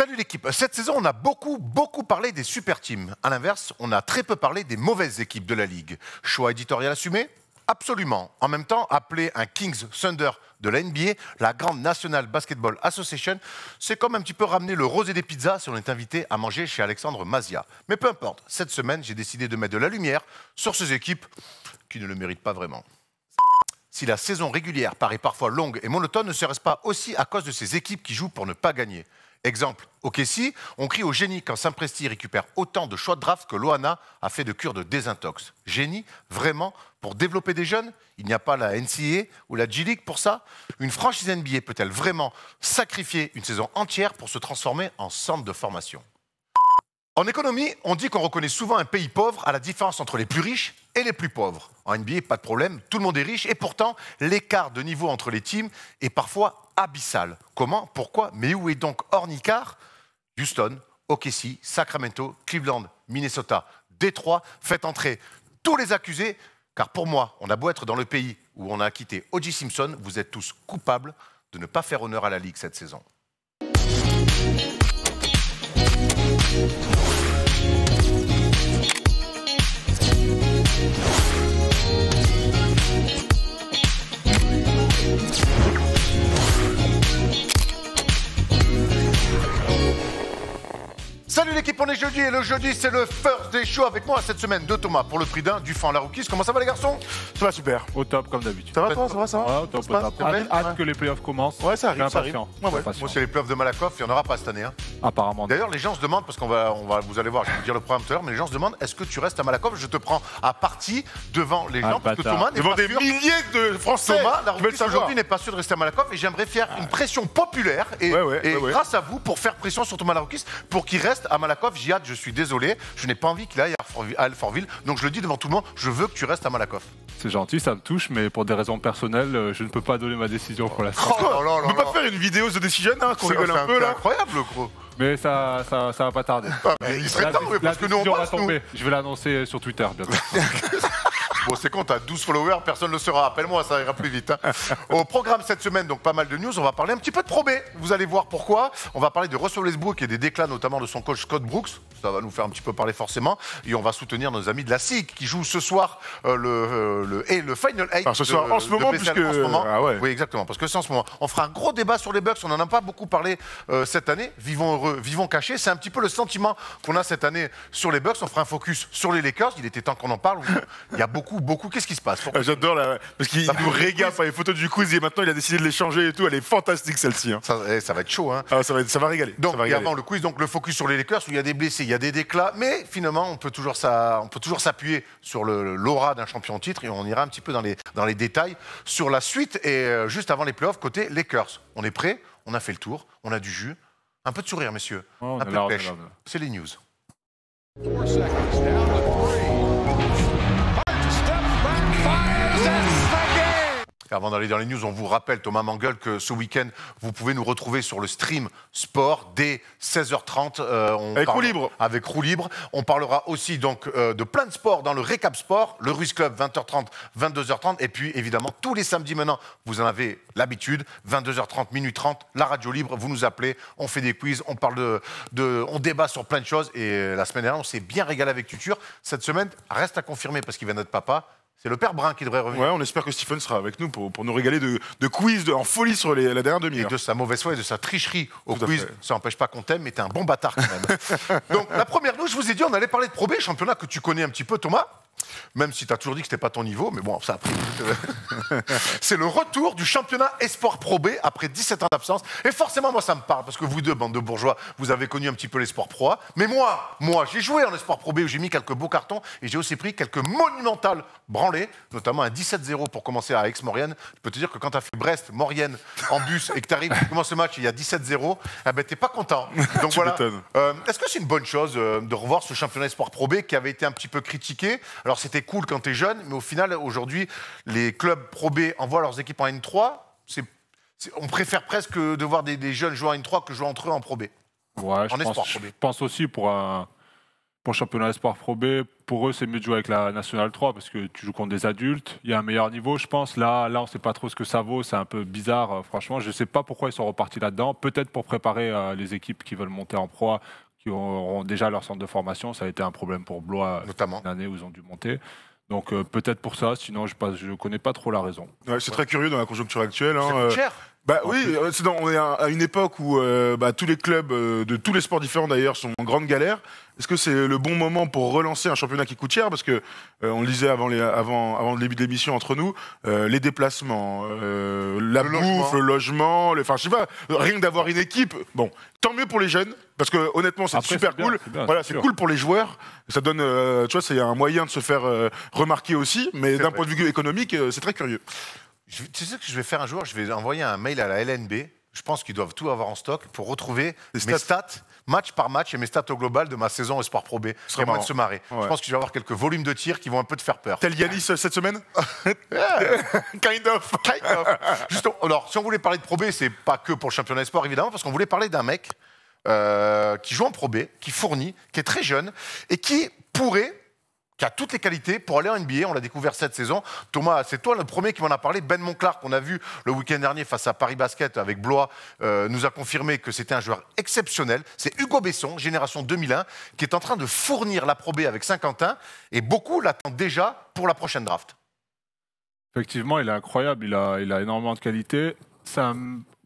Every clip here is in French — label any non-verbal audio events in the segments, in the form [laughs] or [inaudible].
Salut l'équipe. Cette saison, on a beaucoup, beaucoup parlé des super teams. À l'inverse, on a très peu parlé des mauvaises équipes de la Ligue. Choix éditorial assumé Absolument. En même temps, appeler un Kings Thunder de la NBA, la Grande National Basketball Association, c'est comme un petit peu ramener le rosé des pizzas si on est invité à manger chez Alexandre Mazia. Mais peu importe, cette semaine, j'ai décidé de mettre de la lumière sur ces équipes qui ne le méritent pas vraiment. Si la saison régulière paraît parfois longue et monotone, ne serait-ce pas aussi à cause de ces équipes qui jouent pour ne pas gagner Exemple, au Kessie, on crie au génie quand Saint-Presti récupère autant de choix de draft que Loana a fait de cure de désintox. Génie, vraiment, pour développer des jeunes Il n'y a pas la NCAA ou la G-League pour ça Une franchise NBA peut-elle vraiment sacrifier une saison entière pour se transformer en centre de formation En économie, on dit qu'on reconnaît souvent un pays pauvre à la différence entre les plus riches et les plus pauvres. NBA, pas de problème, tout le monde est riche, et pourtant, l'écart de niveau entre les teams est parfois abyssal. Comment Pourquoi Mais où est donc Ornicar Houston, OKC, Sacramento, Cleveland, Minnesota, Détroit, faites entrer tous les accusés, car pour moi, on a beau être dans le pays où on a acquitté O.J. Simpson, vous êtes tous coupables de ne pas faire honneur à la Ligue cette saison. Salut l'équipe, on est jeudi et le jeudi c'est le first des shows avec moi cette semaine de Thomas pour le prix d'un du fan la Comment ça va les garçons Ça va super. Au top comme d'habitude. Ça va toi Ça va ça va ouais, au Hâte, que les playoffs commencent. Ouais ça arrive. Ça arrive. Moi c'est les playoffs de Malakoff, il n'y en aura pas cette année. Hein. Apparemment. D'ailleurs, les gens se demandent, parce qu'on va, on va, vous allez voir, je vais dire le programme mais les gens se demandent est-ce que tu restes à Malakoff Je te prends à partie devant les ah, gens, parce que Thomas devant des milliers de Français. Thomas, aujourd'hui n'est pas sûr de rester à Malakoff, et j'aimerais faire une pression populaire et, grâce à vous pour faire pression sur Thomas Laroukis pour qu'il reste à Malakoff. hâte, je suis désolé, je n'ai pas envie qu'il aille à Alfortville, donc je le dis devant tout le monde, je veux que tu restes à Malakoff. C'est gentil, ça me touche, mais pour des raisons personnelles, euh, je ne peux pas donner ma décision pour la Oh, on peut pas faire une vidéo de décision, hein, gros. Mais ça, ça, ça va pas tarder. mais il serait temps, parce que nous on passe, tomber, Je vais l'annoncer sur Twitter bientôt. [laughs] Bon, c'est quand t'as 12 followers, personne ne le saura. Appelle-moi, ça ira plus vite. Hein. [laughs] Au programme cette semaine, donc pas mal de news. On va parler un petit peu de Pro B. Vous allez voir pourquoi. On va parler de Russell Westbrook et des déclats, notamment de son coach Scott Brooks. Ça va nous faire un petit peu parler forcément. Et on va soutenir nos amis de la SIG qui jouent ce soir euh, euh, le, et le Final 8. ce soir, en ce moment, puisque- en ce moment. Ah oui, exactement, parce que c'est en ce moment. On fera un gros débat sur les Bucks, on n'en a pas beaucoup parlé euh, cette année. Vivons heureux, vivons cachés. C'est un petit peu le sentiment qu'on a cette année sur les Bucks. On fera un focus sur les Lakers. Il était temps qu'on en parle. Il y a beaucoup beaucoup, Qu'est-ce qui se passe ah, J'adore parce qu'il nous régale les photos du quiz et maintenant il a décidé de les changer et tout. Elle est fantastique celle-ci. Hein. Eh, ça, va être chaud. Hein. Ah, ça, va, ça, va régaler. Donc avant le quiz, donc le focus sur les Lakers où il y a des blessés, il y a des déclats, mais finalement on peut toujours ça, on peut toujours s'appuyer sur l'aura d'un champion titre et on ira un petit peu dans les dans les détails sur la suite et euh, juste avant les playoffs côté Lakers. On est prêt, on a fait le tour, on a du jus, un peu de sourire messieurs, oh, un peu de pêche. C'est les news. Avant d'aller dans les news, on vous rappelle, Thomas Mangle que ce week-end, vous pouvez nous retrouver sur le stream sport dès 16h30. Euh, avec roue libre. Avec roue libre. On parlera aussi donc euh, de plein de sports dans le récap sport, le Ruiz Club 20h30, 22h30. Et puis évidemment, tous les samedis maintenant, vous en avez l'habitude, 22h30, minuit 30, la radio libre. Vous nous appelez, on fait des quiz, on parle de, on débat sur plein de choses. Et euh, la semaine dernière, on s'est bien régalé avec Tutur. Cette semaine, reste à confirmer parce qu'il vient d'être papa. C'est le père Brun qui devrait revenir. Ouais, on espère que Stephen sera avec nous pour, nous régaler de, quiz de, en folie sur la dernière demi-heure. de sa mauvaise foi et de sa tricherie au quiz. Ça n'empêche pas qu'on t'aime, mais t'es un bon bâtard quand même. [laughs] Donc, la première nous, je vous ai dit, on allait parler de Pro B, championnat que tu connais un petit peu, Thomas. Même si tu as toujours dit que c'était pas ton niveau, mais bon, ça a pris. [laughs] c'est le retour du championnat Espoir Pro B après 17 ans d'absence. Et forcément, moi, ça me parle, parce que vous deux, bande de bourgeois, vous avez connu un petit peu l'Espoir Pro Mais moi, moi, j'ai joué en Espoir Pro B où j'ai mis quelques beaux cartons et j'ai aussi pris quelques monumentales branlées, notamment un 17-0 pour commencer à Aix-Maurienne. Je peux te dire que quand tu as fait Brest-Maurienne en bus et que tu arrives, tu commences le match, il y a 17-0, eh ben, tu pas content. [laughs] Donc euh, Est-ce que c'est une bonne chose euh, de revoir ce championnat Espoir Pro B qui avait été un petit peu critiqué Alors, c'était cool quand tu es jeune, mais au final, aujourd'hui, les clubs Pro B envoient leurs équipes en N3. on préfère presque de voir des, jeunes jouer en N3 que jouer entre eux en Pro B. Ouais, je, pense, aussi pour un, championnat espoir Pro B, pour eux, c'est mieux de jouer avec la Nationale 3 parce que tu joues contre des adultes. Il y a un meilleur niveau, je pense. Là, là on ne sait pas trop ce que ça vaut. C'est un peu bizarre, euh, franchement. Je ne sais pas pourquoi ils sont repartis là-dedans. Peut-être pour préparer euh, les équipes qui veulent monter en proie, qui auront déjà leur centre de formation. Ça a été un problème pour Blois Notamment. l'année où ils ont dû monter. Donc euh, peut-être pour ça, sinon je ne je connais pas trop la raison. c'est très curieux dans la conjoncture actuelle. Hein, bah oui, euh, on est à une époque où euh, bah, tous les clubs euh, de tous les sports différents d'ailleurs sont en grande galère. Est-ce que c'est le bon moment pour relancer un championnat qui coûte cher Parce que on le disait avant, les, avant, avant le début de l'émission entre nous, les déplacements, la le bouffe, logement. le logement, enfin rien que d'avoir une équipe. Bon, tant mieux pour les jeunes parce que honnêtement c'est super cool. voilà, c'est cool pour les joueurs. Ça donne, tu vois, c'est un moyen de se faire remarquer aussi, mais d'un point de vue économique, c'est très curieux tu sais ce que je vais faire un jour Je vais envoyer un mail à la LNB. Je pense qu'ils doivent tout avoir en stock pour retrouver mes stats. match par match, et mes stats au global de ma saison espoir Sport Pro B. C'est moins de se marrer. Je pense que je vais avoir quelques volumes de tirs qui vont un peu te faire peur. Tel Yanis euh, cette semaine [laughs] [laughs] Kind of. Kind of. alors, si on voulait parler de Pro B, c'est pas que pour le championnat sport, évidemment, parce qu'on voulait parler d'un mec euh, qui joue en Pro B, qui fournit, qui est très jeune, et qui pourrait qui a toutes les qualités pour aller en NBA. On l'a découvert cette saison. Thomas, c'est toi le premier qui m'en a parlé. Ben Monclar, qu'on a vu le week-end dernier face à Paris Basket avec Blois, euh, nous a confirmé que c'était un joueur exceptionnel. C'est Hugo Besson, génération 2001, qui est en train de fournir la probée avec Saint-Quentin. Et beaucoup l'attendent déjà pour la prochaine draft. Effectivement, il est incroyable. Il a, énormément de qualités. Ça,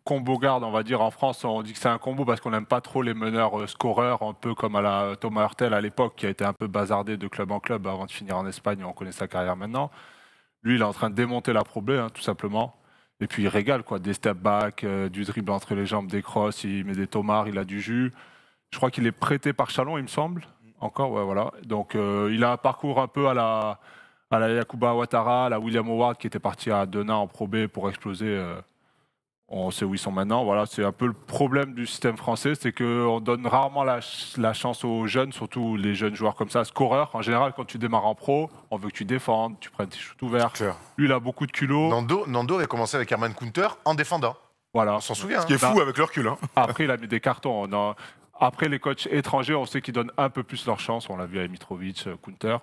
combo garde, on va dire en France, on dit que c'est un combo parce qu'on n'aime pas trop les meneurs euh, scoreurs, un peu comme à la euh, Thomas Hurtel à l'époque, qui a été un peu bazardé de club en club avant de finir en Espagne, on connaît sa carrière maintenant. Lui, il est en train de démonter la probée, hein, tout simplement. Et puis il régale, quoi, des step back, euh, du dribble entre les jambes, des crosses, il met des tomards, il a du jus. Je crois qu'il est prêté par Chalon, il me semble. Encore, voilà. Donc il a un parcours un peu à la, à la Yakuba Ouattara, à la William Howard, qui était parti à Denain en probée pour exploser on sait où ils sont maintenant. Voilà, c'est un peu le problème du système français, c'est qu'on donne rarement la, chance aux jeunes, surtout les jeunes joueurs comme ça, scoreurs. En général, quand tu démarres en pro, on veut que tu défendes, tu prennes tes shoots ouverts. Lui, il a beaucoup de culot. Nando, Nando avait commencé avec Herman Counter en défendant. Voilà. On s'en souvient. Ce qui est hein. fou avec leur cul. Hein. [laughs] Après, il a mis des cartons. Après, les coachs étrangers, on sait qu'ils donnent un peu plus leur chance. On l'a vu avec Mitrovic, euh, Counter.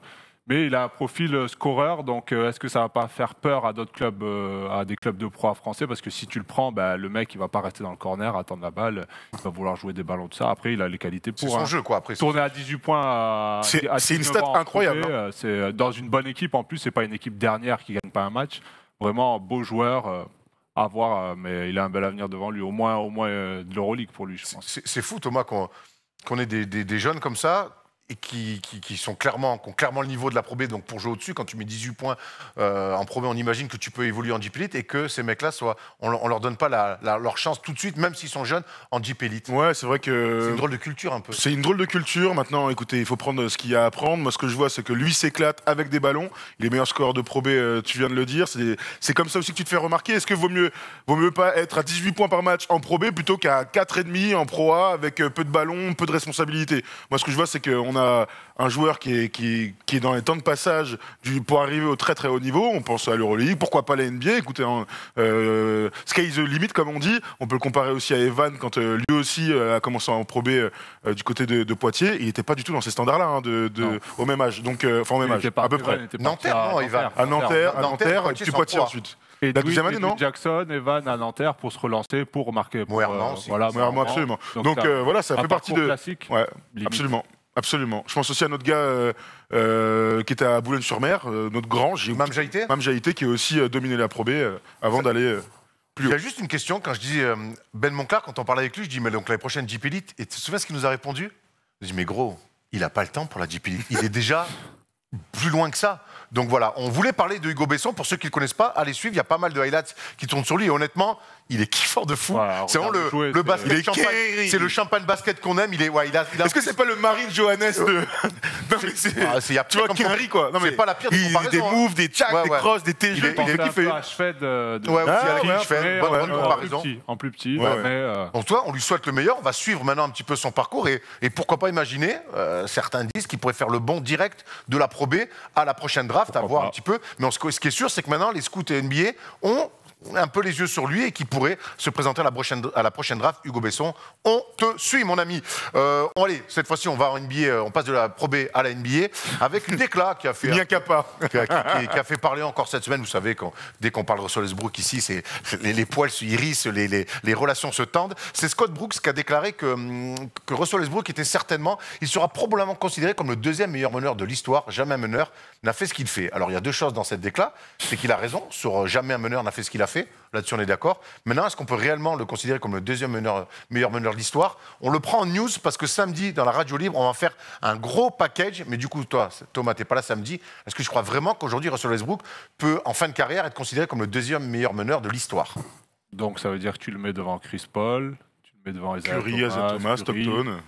Mais il a un profil euh, scoreur, donc euh, est-ce que ça va pas faire peur à d'autres clubs, euh, à des clubs de proie français Parce que si tu le prends, bah, le mec, il va pas rester dans le corner, attendre la balle, il va vouloir jouer des ballons de ça. Après, il a les qualités pour. C'est hein, jeu, quoi. tourner à 18 points, c'est une stat incroyable. Hein. C'est dans une bonne équipe. En plus, c'est pas une équipe dernière qui gagne pas un match. Vraiment beau joueur à voir, mais il a un bel avenir devant lui, au moins, au moins de l'Euroleague pour lui, je pense. C'est fou, Thomas, qu'on ait des, jeunes comme ça qui, sont clairement, ont clairement le niveau de la Pro B. Donc pour jouer au-dessus, quand tu mets 18 points euh, en Pro B, on imagine que tu peux évoluer en Jeep Elite et que ces mecs-là, on, ne leur donne pas leur chance tout de suite, même s'ils sont jeunes, en Jeep Elite. Ouais, c'est vrai que. C'est une drôle de culture un peu. C'est une drôle de culture. Maintenant, écoutez, il faut prendre ce qu'il y a à prendre. Moi, ce que je vois, c'est que lui s'éclate avec des ballons. il Les meilleur scoreur de Pro B, euh, tu viens de le dire. C'est comme ça aussi que tu te fais remarquer. Est-ce que vaut mieux, vaut mieux pas être à 18 points par match en Pro B plutôt qu'à 4,5 en Pro A avec euh, peu de ballons, peu de responsabilités Moi, ce que je vois, c'est qu'on a un joueur qui est, qui, dans les temps de passage du, pour arriver au très très haut niveau, on pense à l'Euroleague, pourquoi pas la NBA Écoutez, hein, euh, Sky is the limit, comme on dit. On peut le comparer aussi à Evan quand euh, lui aussi euh, a commencé à en prober euh, du côté de, Poitiers. Il n'était pas du tout dans ces standards-là hein, de, au même âge. Donc, enfin, au même âge, à peu près. Nanterre, à, Nanterre, à Nanterre, puis Poitiers ensuite. la deuxième année, non Jackson, Evan à Nanterre pour se relancer, pour marquer. Pour, euh, voilà, absolument. Donc, voilà, ça fait partie de. Classique. Ouais, absolument. Absolument. Je pense aussi à notre gars euh, euh, qui était à Boulogne-sur-Mer, euh, notre grand, j'ai Mam Jaïté Mam Jaïté, qui a aussi dominé la probée avant d'aller plus haut. Il y a juste une question, quand je dis Ben Monclar, quand on parlait avec lui, je dis mais donc l'année prochaine JP Elite, et tu te souviens ce qu'il nous a répondu Je dis mais gros, il n'a pas le temps pour la JP Elite, il est déjà [laughs] plus loin que ça. Donc voilà, on voulait parler de Hugo Besson. Pour ceux qui ne le connaissent pas, allez suivre. Il y a pas mal de highlights qui tournent sur lui. Et honnêtement, il est kiffant de fou. c'est vraiment le, le basket. C'est le champagne basket qu'on aime. Il est, ouais, il a, Est-ce que c'est pas le mari de Johannes de... [laughs] non, mais c'est. Ah, tu vois, Kerry, quoi. Non, mais pas la pire. Il a des hein. moves, des jacks, des crosses, des TG. Il est, il est kiffé. de, e euh, de... Ouais, aussi ah, bonne, bonne comparaison. En plus petit. Donc, euh, toi, on lui souhaite le meilleur. On va suivre maintenant un petit peu son parcours et, et pourquoi pas imaginer euh, certains disent qu'il pourrait faire le bond direct de la Pro à la prochaine draft, à voir un petit peu. Mais ce qui est sûr, c'est que maintenant, les scouts et NBA ont un peu les yeux sur lui et qui pourrait se présenter à la prochaine, à la prochaine draft. Hugo Besson, on te suit, mon ami. Euh, allez, cette fois-ci, on va en NBA, euh, on passe de la Pro B à la NBA avec une déclat qui a fait. Bien [laughs] qu'à Qui, qui, a fait parler encore cette semaine. Vous savez, quand, dès qu'on parle de Westbrook ici, c'est, les, poils se hérissent, les, les, relations se tendent. C'est Scott Brooks qui a déclaré que, hum, que Russell Westbrook était certainement, il sera probablement considéré comme le deuxième meilleur meneur de l'histoire. Jamais un meneur n'a fait ce qu'il fait. Alors, il y a deux choses dans cette déclat. C'est qu'il a raison sur euh, jamais un meneur n'a fait ce qu'il a fait fait. Là-dessus, on est d'accord. Maintenant, est-ce qu'on peut réellement le considérer comme le deuxième meilleur meneur de l'histoire On le prend en news parce que samedi, dans la radio libre, on va faire un gros package. Mais du coup, toi, Thomas, t'es pas là samedi. Est-ce que je crois vraiment qu'aujourd'hui, Russell Westbrook peut, en fin de carrière, être considéré comme le deuxième meilleur meneur de l'histoire Donc, ça veut dire que tu le mets devant Chris Paul, tu le mets devant Isaiah Thomas, Thomas Stockton.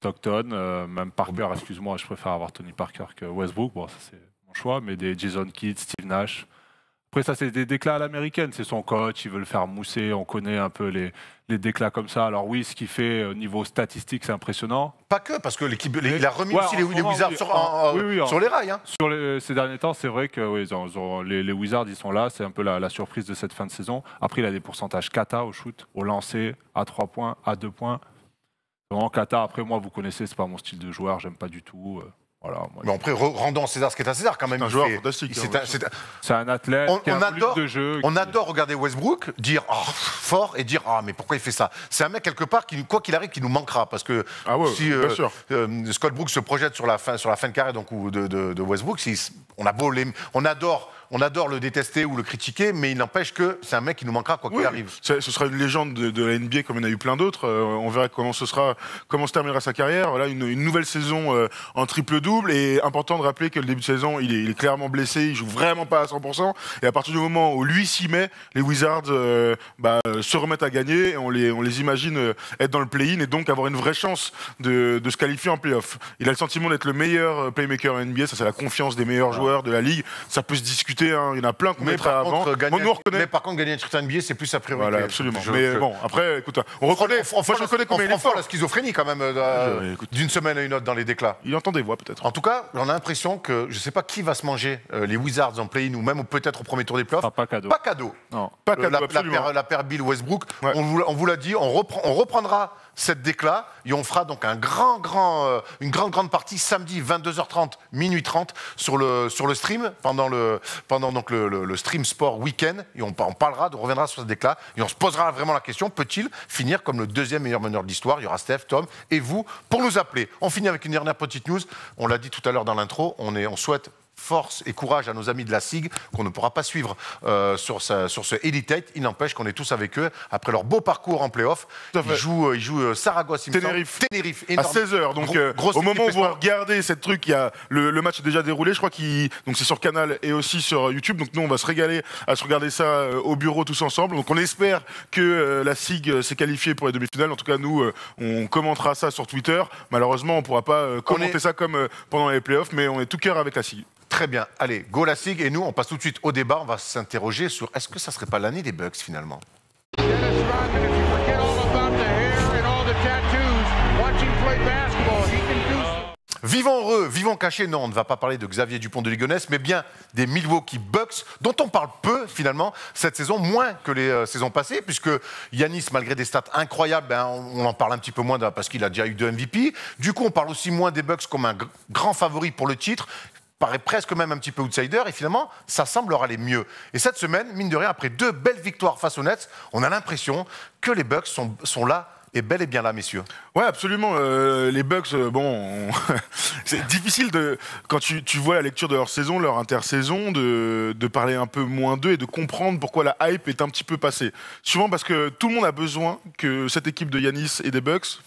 Stockton, euh, même Parker, excuse-moi, je préfère avoir Tony Parker que Westbrook. Bon, ça, c'est mon choix. Mais des Jason Kidd, Steve Nash. Après, ça, c'est des déclats à l'américaine. C'est son coach, il veut le faire mousser. On connaît un peu les, déclats comme ça. Alors, oui, ce qu'il fait au euh, niveau statistique, c'est impressionnant. Pas que, parce que a remis aussi les, Wizards sur, les rails. Hein. Sur les, ces derniers temps, c'est vrai que les, Wizards, ils sont là. C'est un peu la, surprise de cette fin de saison. Après, il a des pourcentages kata au shoot, au lancer, à 3 points, à 2 points. En kata. Après, moi, vous connaissez, c'est pas mon style de joueur. J'aime pas du tout. Euh mais après, rendant César ce qui est à César quand même. Hein, c'est un joueur fantastique. C'est un, athlète. de jeu, on adore regarder Westbrook dire ah, fort et dire ah mais pourquoi il fait ça. C'est un mec quelque part qui quoi qu'il arrive qui nous manquera parce que ah si euh, euh, Scott Brooks se projette sur la fin sur la fin de carré donc de, Westbrook, on a beau les, on adore on adore le détester ou le critiquer, mais il n'empêche que c'est un mec qui nous manquera quoi qu'il arrive. Ce sera une légende de, la NBA comme il y en a eu plein d'autres. Euh, on verra comment ce sera, comment se terminera sa carrière. Voilà, une, nouvelle saison euh, en triple-double. Et important de rappeler que le début de saison, il est, clairement blessé, il joue vraiment pas à 100%. Et à partir du moment où lui s'y met, les Wizards euh, bah, se remettent à gagner. Et on les, on les imagine être dans le play-in et donc avoir une vraie chance de, de se qualifier en play-off. Il a le sentiment d'être le meilleur playmaker en NBA. Ça, c'est la confiance des meilleurs joueurs de la ligue. Ça peut se discuter Hein. il y en a plein qu'on mettra avant. Contre, gagner, reconnaît... Mais par contre, gagner un de billet c'est plus sa priorité. Voilà, absolument. mais bon, après, écoute, on reconnaît. moi, je reconnais qu'on fort. la schizophrénie quand même euh, d'une semaine à une autre dans les déclats. Il entend des voix peut-être. En tout cas, on a l'impression que je ne sais pas qui va se manger euh, les Wizards en play-in ou même peut-être au premier tour des playoffs. Ah, pas cadeau. Pas cadeau. Euh, la, la, Bill Westbrook. On vous, l'a dit, on reprendra cette décla, et on fera donc un grand, grand, euh, une grande, grande partie samedi 22h30, minuit 30 sur le, sur le stream, pendant le, pendant donc le, stream sport week-end, et on, on parlera, on reviendra sur cette décla, et on se posera vraiment la question, peut-il finir comme le deuxième meilleur meneur de l'histoire Il y aura Steph, Tom et vous pour nous appeler. On finit avec une dernière petite news, on l'a dit tout à l'heure dans l'intro, on, est, on souhaite force et courage à nos amis de la SIG qu'on ne pourra pas suivre euh, sur, sur ce Elite 8. Il n'empêche qu'on est tous avec eux après leur beau parcours en playoff. Euh, ils jouent, ils jouent euh, Saragosse, Tenerife. Tenerife à 16h. Donc, au moment où vous regardez cette truc, il y a le, match est déjà déroulé. Je crois qu'il donc c'est sur Canal et aussi sur YouTube. Donc, nous, on va se régaler à se regarder ça au bureau tous ensemble. Donc, on espère que la SIG s'est qualifiée pour les demi-finales. En tout cas, nous, on commentera ça sur Twitter. Malheureusement, on ne pourra pas commenter ça comme pendant les playoffs, mais on est tout cœur avec la SIG. Très bien. Allez, go la SIG. Et nous, on passe tout de suite au débat. On va s'interroger sur est-ce que ça ne serait pas l'année des Bucks finalement Vivant heureux, vivant cachés. Non, on ne va pas parler de Xavier Dupont de Ligonnès, mais bien des Milwaukee Bucks, dont on parle peu finalement cette saison, moins que les euh, saisons passées, puisque Yanis, malgré des stats incroyables, ben, on, on, en parle un petit peu moins parce qu'il a déjà eu deux MVP. Du coup, on parle aussi moins des Bucks comme un grand favori pour le titre paraît presque même un petit peu outsider, et finalement, ça semble leur aller mieux. Et cette semaine, mine de rien, après deux belles victoires face aux Nets, on a l'impression que les Bucks sont, là et bel et bien là, messieurs. Ouais, absolument. Euh, les Bucks, euh, bon, [laughs] c'est difficile de quand tu, vois la lecture de leur saison, leur intersaison, de, de parler un peu moins d'eux et de comprendre pourquoi la hype est un petit peu passée. Souvent parce que tout le monde a besoin que cette équipe de Yanis et des Bucks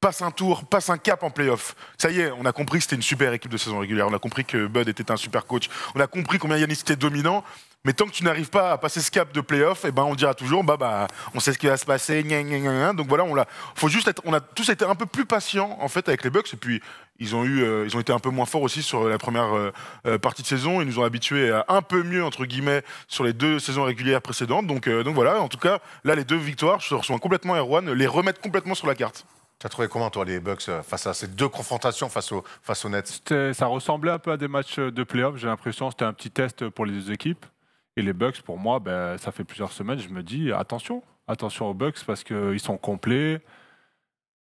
passe un tour, passe un cap en playoff. Ça y est, on a compris que c'était une super équipe de saison régulière, on a compris que Bud était un super coach, on a compris combien Yanis était dominant. Mais tant que tu n'arrives pas à passer ce cap de playoff, et eh ben on dira toujours bah bah on sait ce qui va se passer, donc voilà on Faut juste être, on a tous été un peu plus patients en fait avec les Bucks et puis ils ont eu, euh, ils ont été un peu moins forts aussi sur la première euh, euh, partie de saison. Ils nous ont habitués à un peu mieux entre guillemets sur les deux saisons régulières précédentes. Donc voilà en tout cas là les deux victoires je reçois complètement Erwan, les remettent complètement sur la carte. Tu as trouvé comment, toi, les Bucks, euh, face à ces deux confrontations face, au, face aux Nets Ça ressemblait un peu à des matchs de play-off. j'ai l'impression. C'était un petit test pour les deux équipes. Et les Bucks, pour moi, ben, ça fait plusieurs semaines, je me dis attention, attention aux Bucks parce qu'ils sont complets.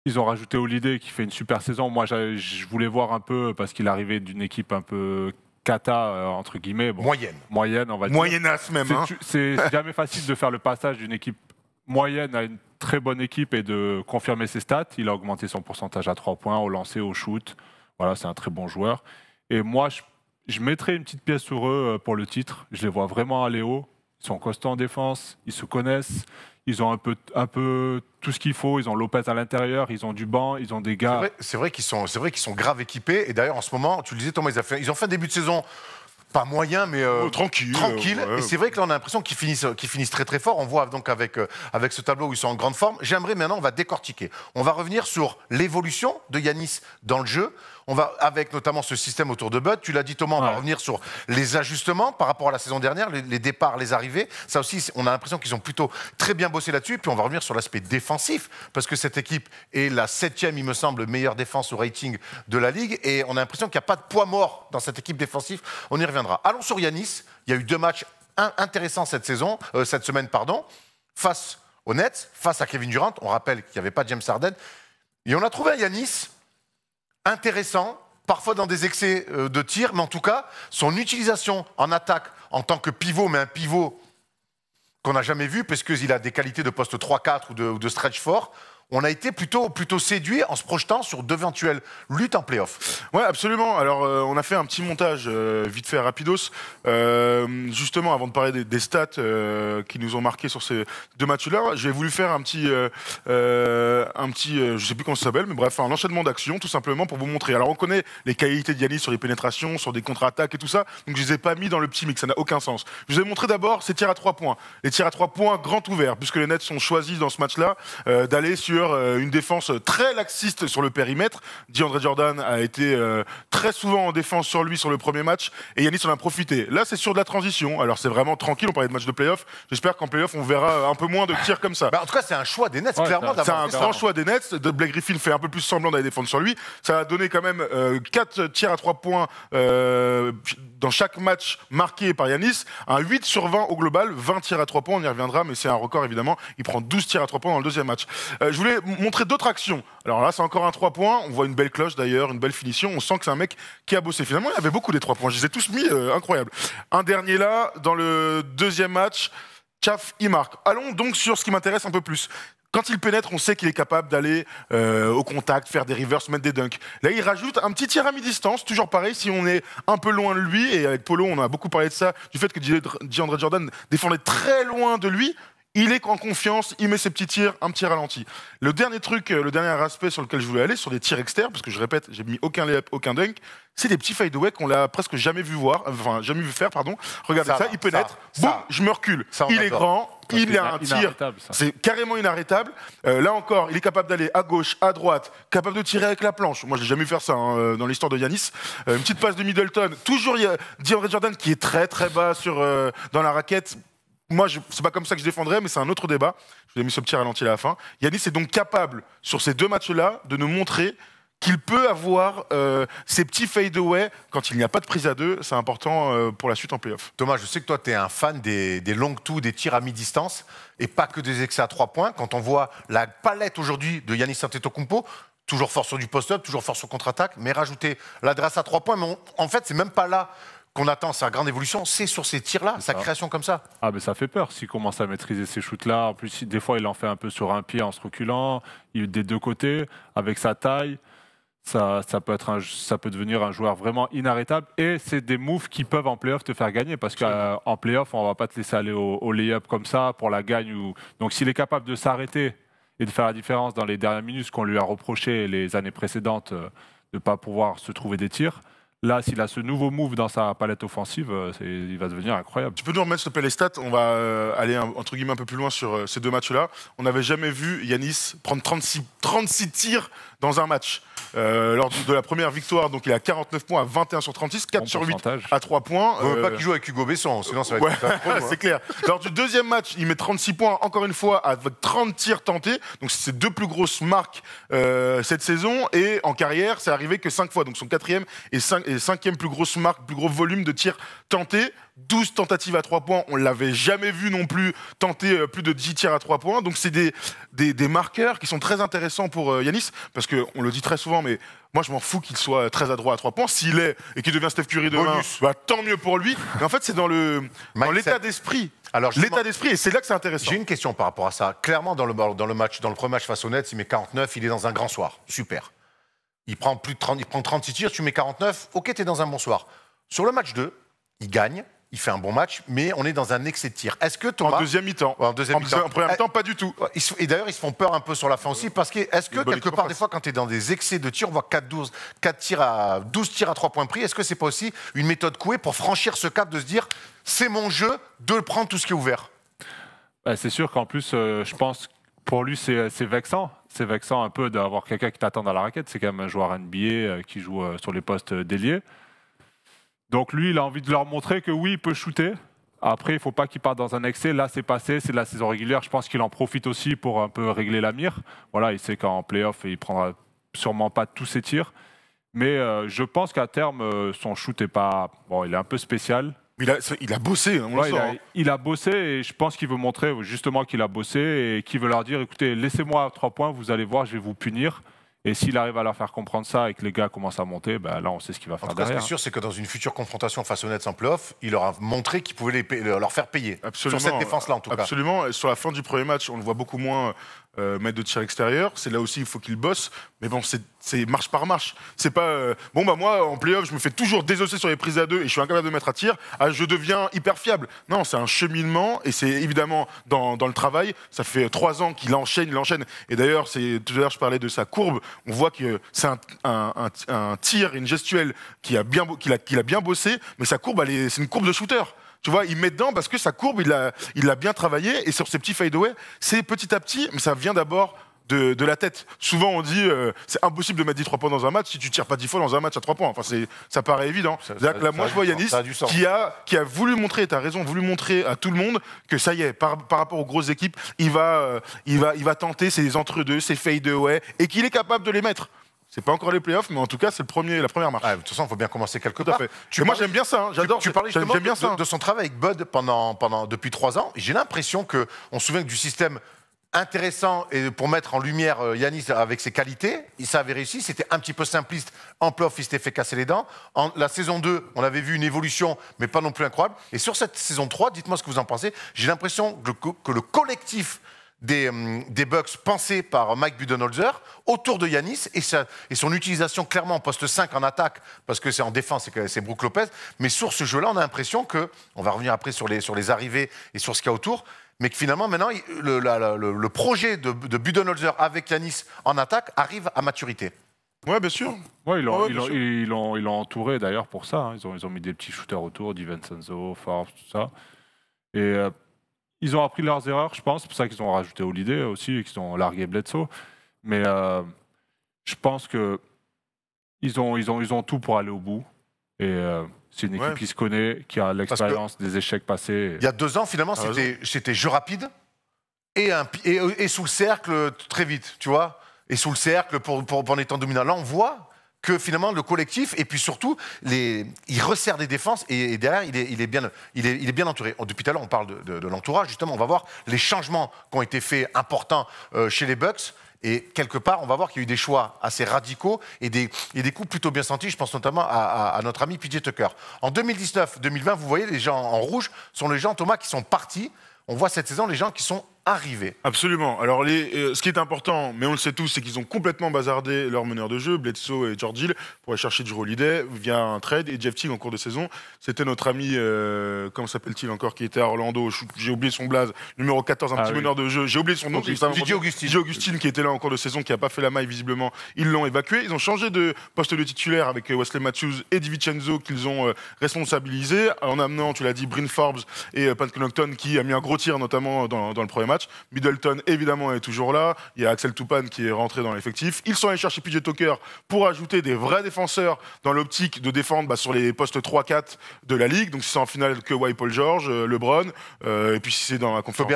Ils ont rajouté Holiday qui fait une super saison. Moi, je voulais voir un peu parce qu'il arrivait d'une équipe un peu cata, euh, entre guillemets. moyenne. Moyenne, on va dire. Moyennasse même. Hein. C'est jamais facile de faire le passage d'une équipe moyenne à une très bonne équipe et de confirmer ses stats. Il a augmenté son pourcentage à 3 points, au lancer, au shoot. Voilà, c'est un très bon joueur. Et moi, je, mettrai une petite pièce sur eux euh, pour le titre. Je les vois vraiment aller haut. Ils sont constants en défense, ils se connaissent, ils ont un peu, un peu tout ce qu'il faut. Ils ont Lopez à l'intérieur, ils ont du banc, ils ont des gars. C'est vrai, qu'ils sont, qu'ils sont, grave équipés. Et d'ailleurs, en ce moment, tu le disais, Thomas, ils ont fait un début de saison pas moyen, mais euh, oh, tranquille. tranquille. Et c'est vrai que là, on a l'impression qu'ils finissent, euh, finissent très très fort. On voit donc avec, euh, avec ce tableau où ils sont en grande forme. J'aimerais maintenant, on va décortiquer. On va revenir sur l'évolution de Yanis dans le jeu. On va, avec notamment ce système autour de Bud, tu l'as dit Thomas, on va revenir sur les ajustements par rapport à la saison dernière, les, départs, les arrivées. Ça aussi, on a l'impression qu'ils ont plutôt très bien bossé là-dessus. Puis on va revenir sur l'aspect défensif, parce que cette équipe est la septième, il me semble, meilleure défense au rating de la Ligue. Et on a l'impression qu'il n'y a pas de poids mort dans cette équipe défensive. On y reviendra. Allons sur Yanis. Il y a eu deux matchs intéressants cette, saison, euh, cette semaine. Pardon, face aux Nets, face à Kevin Durant. On rappelle qu'il n'y avait pas James Harden. Et on a trouvé un Yanis intéressant, parfois dans des excès euh, de tir, mais en tout cas, son utilisation en attaque en tant que pivot, mais un pivot qu'on n'a jamais vu, parce qu'il a des qualités de poste 3-4 ou de, ou de stretch fort, on a été plutôt, plutôt séduit en se projetant sur d'éventuelles luttes en playoff. Ouais, absolument. Alors, euh, on a fait un petit montage euh, vite fait, rapidos. Euh, justement, avant de parler des, stats qui nous ont marqué sur ces deux matchs-là, j'ai voulu faire un petit, un petit je sais plus comment ça s'appelle, mais bref, un enchaînement d'actions, tout simplement, pour vous montrer. Alors, on connaît les qualités d'Yannis sur les pénétrations, sur des contre-attaques et tout ça, donc je les ai pas mis dans le petit mix, ça n'a aucun sens. Je vous ai montré d'abord ces tirs à trois points. Les tirs à trois points, grand ouvert, puisque les Nets sont choisis dans ce match-là d'aller sur euh, une défense très laxiste sur le périmètre. Diandre Jordan a été euh, très souvent en défense sur lui sur le premier match et Yanis en a profité. Là, c'est sur de la transition. Alors, c'est vraiment tranquille. On parlait de match de playoff. J'espère qu'en playoff, on verra un peu moins de tirs comme ça. Bah, en tout cas, c'est un choix des Nets, clairement. C'est un grand choix des Nets. Blake Griffin fait un peu plus semblant d'aller défendre sur lui. Ça a donné quand même 4 euh, tirs à 3 points dans chaque match marqué par Yanis. Un 8 sur 20 au global, 20 tirs à 3 points. On y reviendra, mais c'est un record évidemment. Il prend 12 tirs à 3 points dans le deuxième match. je voulais montrer d'autres actions. Alors là, c'est encore un 3 points. On voit une belle cloche d'ailleurs, une belle finition. On sent que c'est un mec qui a bossé. Finalement, il y avait beaucoup des 3 points. Je les ai tous mis, euh, incroyable. Un dernier là, dans le deuxième match, Chaf, il marque. Allons donc sur ce qui m'intéresse un peu plus. Quand il pénètre, on sait qu'il est capable d'aller euh, au contact, faire des reverse, mettre des dunks. Là, il rajoute un petit tir à mi-distance, toujours pareil, si on est un peu loin de lui, et avec Polo, on a beaucoup parlé de ça, du fait que DeAndre Jordan défendait très loin de lui. Il est en confiance, il met ses petits tirs, un petit ralenti. Le dernier truc, euh, le dernier aspect sur lequel je voulais aller, sur les tirs externes, parce que je répète, j'ai mis aucun layup, aucun dunk, c'est des petits fadeaways qu'on l'a presque jamais vu voir, enfin jamais vu faire, pardon. Regardez ça, il pénètre, ça, boum, je me recule. il est grand, il a un tir, c'est carrément inarrêtable. Euh, là encore, il est capable d'aller à gauche, à droite, capable de tirer avec la planche. Moi, j'ai jamais vu faire ça hein, euh, dans l'histoire de Yanis. une petite passe de Middleton. Toujours, il y a Jordan qui est très très bas sur dans la raquette moi, ce n'est pas comme ça que je défendrais, mais c'est un autre débat. Je vous ai mis ce petit ralenti à la fin. Yanis est donc capable, sur ces deux matchs-là, de nous montrer qu'il peut avoir ces euh, petits fadeaway quand il n'y a pas de prise à deux. C'est important euh, pour la suite en playoff. Thomas, je sais que toi, tu es un fan des, des longues des tirs à mi-distance, et pas que des excès à trois points. Quand on voit la palette aujourd'hui de Yanis Antetokounmpo, toujours fort sur du post-up, toujours fort sur contre-attaque, mais rajouter l'adresse à trois points, mais en fait, c'est même pas là qu'on attend sa grande évolution, c'est sur ces tirs-là, sa création comme ça. Ah, mais ça fait peur s'il commence à maîtriser ces shoots-là. En plus, des fois, il en fait un peu sur un pied en se reculant, il, des deux côtés, avec sa taille. Ça, peut devenir un joueur vraiment inarrêtable. Et c'est des moves qui peuvent en play-off, te faire gagner. Parce qu'en play-off, on ne va pas te laisser aller au, lay-up comme ça pour la gagne. Ou... Donc s'il est capable de s'arrêter et de faire la différence dans les dernières minutes, qu'on lui a reproché les années précédentes euh, de ne pas pouvoir se trouver des tirs, Là, s'il a ce nouveau move dans sa palette offensive, euh, il va devenir incroyable. Tu peux nous remettre, s'il te plaît, les stats On va euh, aller, entre guillemets, un peu plus loin sur euh, ces deux matchs-là. On n'avait jamais vu Yanis prendre 36, 36 tirs dans un match. Euh, lors de la première victoire, donc il a 49 points à 21 sur 36, 4 sur 8 à 3 points. pas euh, qu'il joue avec Hugo Besson, sinon ça va [laughs] hein. C'est clair. Lors du deuxième match, il met 36 points, encore une fois, à 30 tirs tentés. Donc c'est ses deux plus grosses marques euh, cette saison. Et en carrière, c'est arrivé que 5 fois. Donc son quatrième et cinquième plus grosse marque, plus gros volume de tirs tentés. 12 tentatives à 3 points, on ne l'avait jamais vu non plus tenter euh, plus de 10 tirs à 3 points. Donc c'est des, des, des, marqueurs qui sont très intéressants pour euh, Yanis, parce qu'on le dit très souvent, mais moi je m'en fous qu'il soit très adroit à 3 points. S'il est et qu'il devient Steph Curry demain, Bonus. Bah, tant mieux pour lui. Mais en fait c'est dans l'état d'esprit alors l'état d'esprit, et c'est là que c'est intéressant. J'ai une question par rapport à ça. Clairement, dans le, dans le match, dans le premier match face aux Nets, il met 49, il est dans un grand soir. Super. Il prend plus de 30, il prend 36 tirs, tu mets 49, ok, es dans un bon soir. Sur le match 2, il gagne, il fait un bon match, mais on est dans un excès de tir. Est-ce que Thomas... En deuxième mi-temps. En deuxième mi-temps. pas du tout. Euh, et d'ailleurs, ils se font peur un peu sur la fin aussi, parce que est-ce que quelque part, des fois, quand tu es dans des excès de tir, on voit 4, 12, 4 tirs à 12 tirs à 3 points pris, est-ce que c'est pas aussi une méthode couée pour franchir ce cap de se dire, c'est mon jeu de prendre tout ce qui est ouvert bah, C'est sûr qu'en plus, euh, je pense pour lui, c'est vexant. C'est vexant un peu d'avoir quelqu'un qui t'attend dans la raquette. C'est quand même un joueur NBA euh, qui joue sur les postes déliés. Donc lui, il a envie de leur montrer que oui, il peut shooter. Après, il ne faut pas qu'il parte dans un excès. Là, c'est passé, c'est de la saison régulière. Je pense qu'il en profite aussi pour un peu régler la mire. Voilà, il sait qu'en playoff, il prendra sûrement pas tous ses tirs. Mais euh, je pense qu'à terme, euh, son shoot est pas. Bon, il est un peu spécial. Il a, il a bossé, hein, on il, a, hein. il, a, bossé et je pense qu'il veut montrer justement qu'il a bossé et qu'il veut leur dire écoutez, laissez-moi trois points, vous allez voir, je vais vous punir. Et s'il arrive à leur faire comprendre ça et que les gars commencent à monter, ben là, on sait ce qu'il va faire en tout cas, Ce qui est sûr, c'est que dans une future confrontation face au Nets en playoff, il leur a montré qu'il pouvait les leur faire payer. Absolument, sur cette défense-là, en tout cas. Absolument. Sur la fin du premier match, on le voit beaucoup moins euh, mettre de tir extérieur. C'est là aussi, il faut qu'il bosse. Mais bon, c'est marche par marche. C'est pas. Euh, bon, bah moi, en playoff, je me fais toujours désosser sur les prises à deux et je suis incapable de mettre à tir. Ah, je deviens hyper fiable. Non, c'est un cheminement et c'est évidemment dans, le travail. Ça fait trois ans qu'il enchaîne, il enchaîne. Et d'ailleurs, c'est tout à l'heure, je parlais de sa courbe. On voit que c'est un, tir, une gestuelle qui a, bien, a bien bossé, mais sa courbe, c'est une courbe de shooter. Tu vois, il met dedans parce que sa courbe, il l'a il a bien travaillé. Et sur ces petits fadeaways, c'est petit à petit, mais ça vient d'abord de, la tête. Souvent, on dit euh, c'est impossible de mettre 10 3 points dans un match si tu tires pas 10 fois dans un match à 3 points. Enfin, ça paraît évident. là, moi, je vois Yanis qui, a, voulu montrer, tu as raison, voulu montrer à tout le monde que ça y est, par, rapport aux grosses équipes, il va, euh, il va, il va tenter ses entre-deux, ses fadeaways, et qu'il est capable de les mettre. C'est pas encore les playoffs, mais en tout cas, c'est le premier, la première marche. Ah, de toute façon, il faut bien commencer quelque part. Tu moi, j'aime bien ça. Hein, j'adore. Tu, parlais de, son travail avec Bud pendant, pendant, depuis trois ans. J'ai l'impression qu'on se souvient du système intéressant et pour mettre en lumière euh, Yanis avec ses qualités, ça avait réussi, c'était un petit peu simpliste, en playoff il s'était fait casser les dents, en, la saison 2 on avait vu une évolution mais pas non plus incroyable, et sur cette saison 3, dites-moi ce que vous en pensez, j'ai l'impression que, le collectif des, hum, des bugs pensés par Mike Budenholzer autour de Yanis et, sa, et son utilisation clairement en poste 5 en attaque, parce que c'est en défense, c'est Brook Lopez. Mais sur ce jeu-là, on a l'impression que, on va revenir après sur les, sur les arrivées et sur ce qu'il y a autour, mais que finalement, maintenant, le, le, projet de, de, Budenholzer avec Yanis en attaque arrive à maturité. Oui, bien sûr. Ouais, ils l'ont ils entouré d'ailleurs pour ça. Hein. Ils, ont, ils ont mis des petits shooters autour, Di Vincenzo, Forbes, tout ça. Et euh, ils ont appris leurs erreurs, je pense. C'est pour ça qu'ils ont rajouté Holiday aussi et qu'ils ont largué Bledsoe. Mais euh, je pense que ils ont, ils, ont, ils ont tout pour aller au bout. Et euh, c'est une équipe qui se connaît, qui a l'expérience des échecs passés. Il y a deux ans, finalement, c'était jeu rapide et, et, sous le cercle euh, très vite, tu vois. Et sous le cercle pour, pour, pour en étant dominant. Là, on voit que finalement le collectif, et puis surtout, les, il resserre des défenses et, derrière, il est, bien, il est, bien entouré. Oh, depuis tout à l'heure, on parle de, l'entourage, justement, on va voir les changements qui ont été faits importants euh, chez les Bucks. Et quelque part, on va voir qu'il y a eu des choix assez radicaux et des, et des coups plutôt bien sentis. Je pense notamment à, à notre ami PJ Tucker. En 2019-2020, vous voyez, les gens en rouge sont les gens, Thomas, qui sont partis. On voit cette saison les gens qui sont arriver. Absolument. Alors, euh, ce qui est important, mais on le sait tous, c'est qu'ils ont complètement bazardé leur meneur de jeu, Bledsoe et George Hill, pour aller chercher Drew Holiday via un trade. Et Jeff Teague, en cours de saison, c'était notre ami, euh, comment s'appelle-t-il encore, qui était à Orlando, j'ai oublié son blaze, numéro 14, un ah petit meneur de jeu, j'ai oublié son nom. dit Augustine. Augustine, qui était là en cours de saison, qui n'a pas fait la maille, visiblement. Ils l'ont évacué. Ils ont changé de poste de titulaire avec euh, Wesley Matthews et DiVincenzo, qu'ils ont responsabilisés responsabilisé, en amenant, tu l'as dit, Bryn Forbes et Pat Connaughton, qui a mis un gros tir, notamment dans, dans le premier match. Middleton, évidemment, est toujours là. Il y a Axel Toupane qui est rentré dans l'effectif. Ils sont allés chercher PJ Toker pour ajouter des vrais défenseurs dans l'optique de défendre bah, sur les postes 3-4 de la Ligue. Donc, si c'est en finale que White Paul George, euh, LeBron, euh, et puis si c'est dans la conférence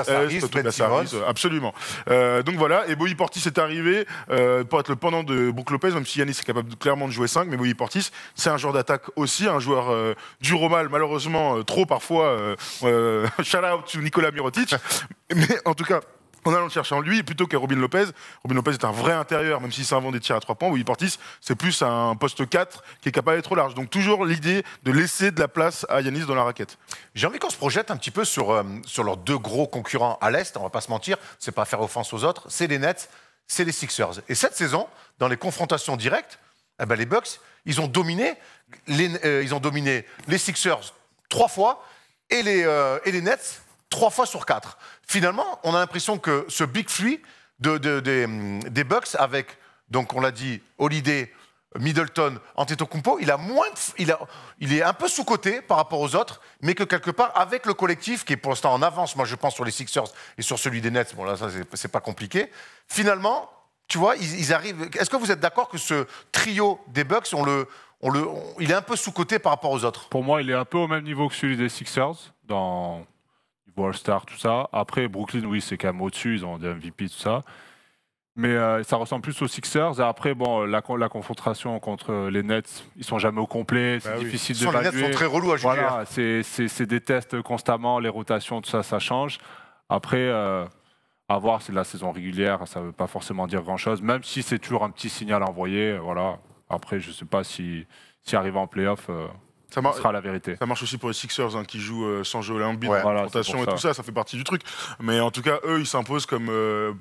absolument. Euh, donc voilà, et boy Portis est arrivé pour être le pendant de Brook Lopez, même si Yannis est capable clairement de jouer 5, mais boy Portis, c'est un joueur d'attaque aussi, un joueur du Romal, malheureusement trop parfois. [laughs] shout out Nicolas Mirotic. [laughs] mais en tout cas, en allant le chercher en lui, plutôt qu'à Robin Lopez. Robin Lopez est un vrai intérieur, même s'il s'invente des tirs à trois points. il partissent, c'est plus un poste 4 qui est capable d'être large. Donc toujours l'idée de laisser de la place à Yanis dans la raquette. J'ai envie qu'on se projette un petit peu sur, euh, sur leurs deux gros concurrents à l'Est. On va pas se mentir, c'est pas faire offense aux autres. C'est les Nets, c'est les Sixers. Et cette saison, dans les confrontations directes, eh ben, les Bucks, ils ont dominé les, euh, ils ont dominé les Sixers trois fois et les euh, Nets trois fois sur quatre. Finalement, on a l'impression que ce big three de, des Bucks avec, donc on l'a dit, Holiday, Middleton, Antetokounmpo, il, a moins il, a, il est un peu sous-coté par rapport aux autres, mais que quelque part, avec le collectif, qui est pour l'instant en avance, moi je pense sur les Sixers et sur celui des Nets, bon là ça c'est pas compliqué, finalement, tu vois, ils, arrivent... Est-ce que vous êtes d'accord que ce trio des Bucks, on le, on le, il est un peu sous-coté par rapport aux autres Pour moi, il est un peu au même niveau que celui des Sixers, dans Ballstar, star tout ça. Après, Brooklyn, oui, c'est quand même au-dessus, ils ont des MVP, tout ça. Mais euh, ça ressemble plus aux Sixers. Et après, bon, la, la confrontation contre les Nets, ils sont jamais au complet, c'est bah difficile de Les Nets sont très relous à juger. Voilà, c'est des tests constamment, les rotations, tout ça, ça change. Après, avoir euh, à voir, c'est la saison régulière, ça ne veut pas forcément dire grand-chose, même si c'est toujours un petit signal envoyé. Voilà. Après, je ne sais pas si, si arrive en playoff. Euh, ça sera la vérité. Ça marche aussi pour les Sixers hein, qui jouent euh, sans jeu olympique, ouais, et tout ça, ça fait partie du truc. Mais en tout cas, eux, ils s'imposent comme euh,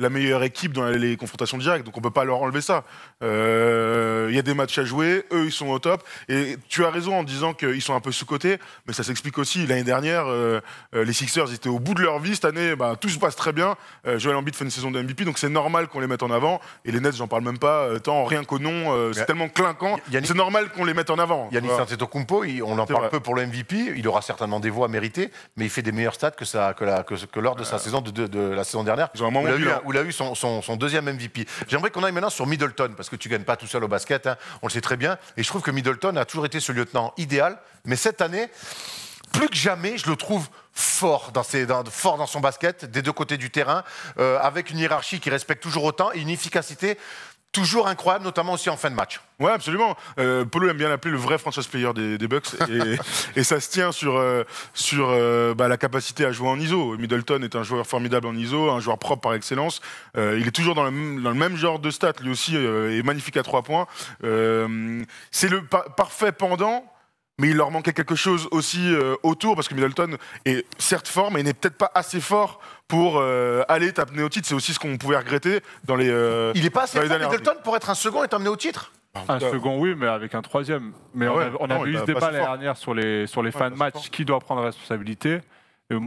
la meilleure équipe dans les confrontations directes, donc on peut pas leur enlever ça. Euh, il y a des matchs à jouer, eux ils sont au top, et tu as raison en disant qu'ils sont un peu sous-cotés, mais ça s'explique aussi, l'année dernière, euh, euh, les Sixers étaient au bout de leur vie, cette année, bah, tout se passe très bien, Joel Embiid fait une saison de MVP, donc c'est normal qu'on les mette en avant, et les Nets, j'en parle même pas, tant rien qu'au nom, c'est tellement clinquant, c'est normal qu'on les mette en avant. Yannick Santetokounmpo on en parle un peu pour le MVP, il aura certainement des voix à mériter, mais il fait des meilleurs stats que, ça, que, la, que, lors de sa saison de, la saison dernière. moment il a eu son, deuxième MVP. J'aimerais qu'on aille maintenant sur Middleton, parce que tu ne gagnes pas tout seul au basket, hein. on le sait très bien. Et je trouve que Middleton a toujours été ce lieutenant idéal, mais cette année, plus que jamais, je le trouve fort dans, ses, fort dans son basket, des deux côtés du terrain, euh, avec une hiérarchie qui respecte toujours autant et une efficacité toujours incroyable, notamment aussi en fin de match. Ouais, absolument. Euh, Polo aime bien l'appeler le vrai franchise player des, Bucks, et, [laughs] et, ça se tient sur euh, sur euh, bah, la capacité à jouer en ISO. Middleton est un joueur formidable en ISO, un joueur propre par excellence. il est toujours dans le, dans même genre de stats, lui aussi, est magnifique à trois points. C'est le parfait pendant mais il leur manquait quelque chose aussi euh, autour, parce que Middleton est certes fort, mais il n'est peut-être pas assez fort pour euh, aller t'amener au titre. C'est aussi ce qu'on pouvait regretter dans les. Euh, il n'est pas assez fort, Middleton, pour être un second et t'amener au titre un bah, second, oui, mais avec un troisième. Mais ah on, a, avait eu ce débat l'année dernière sur les, sur les de match. Qui doit prendre la responsabilité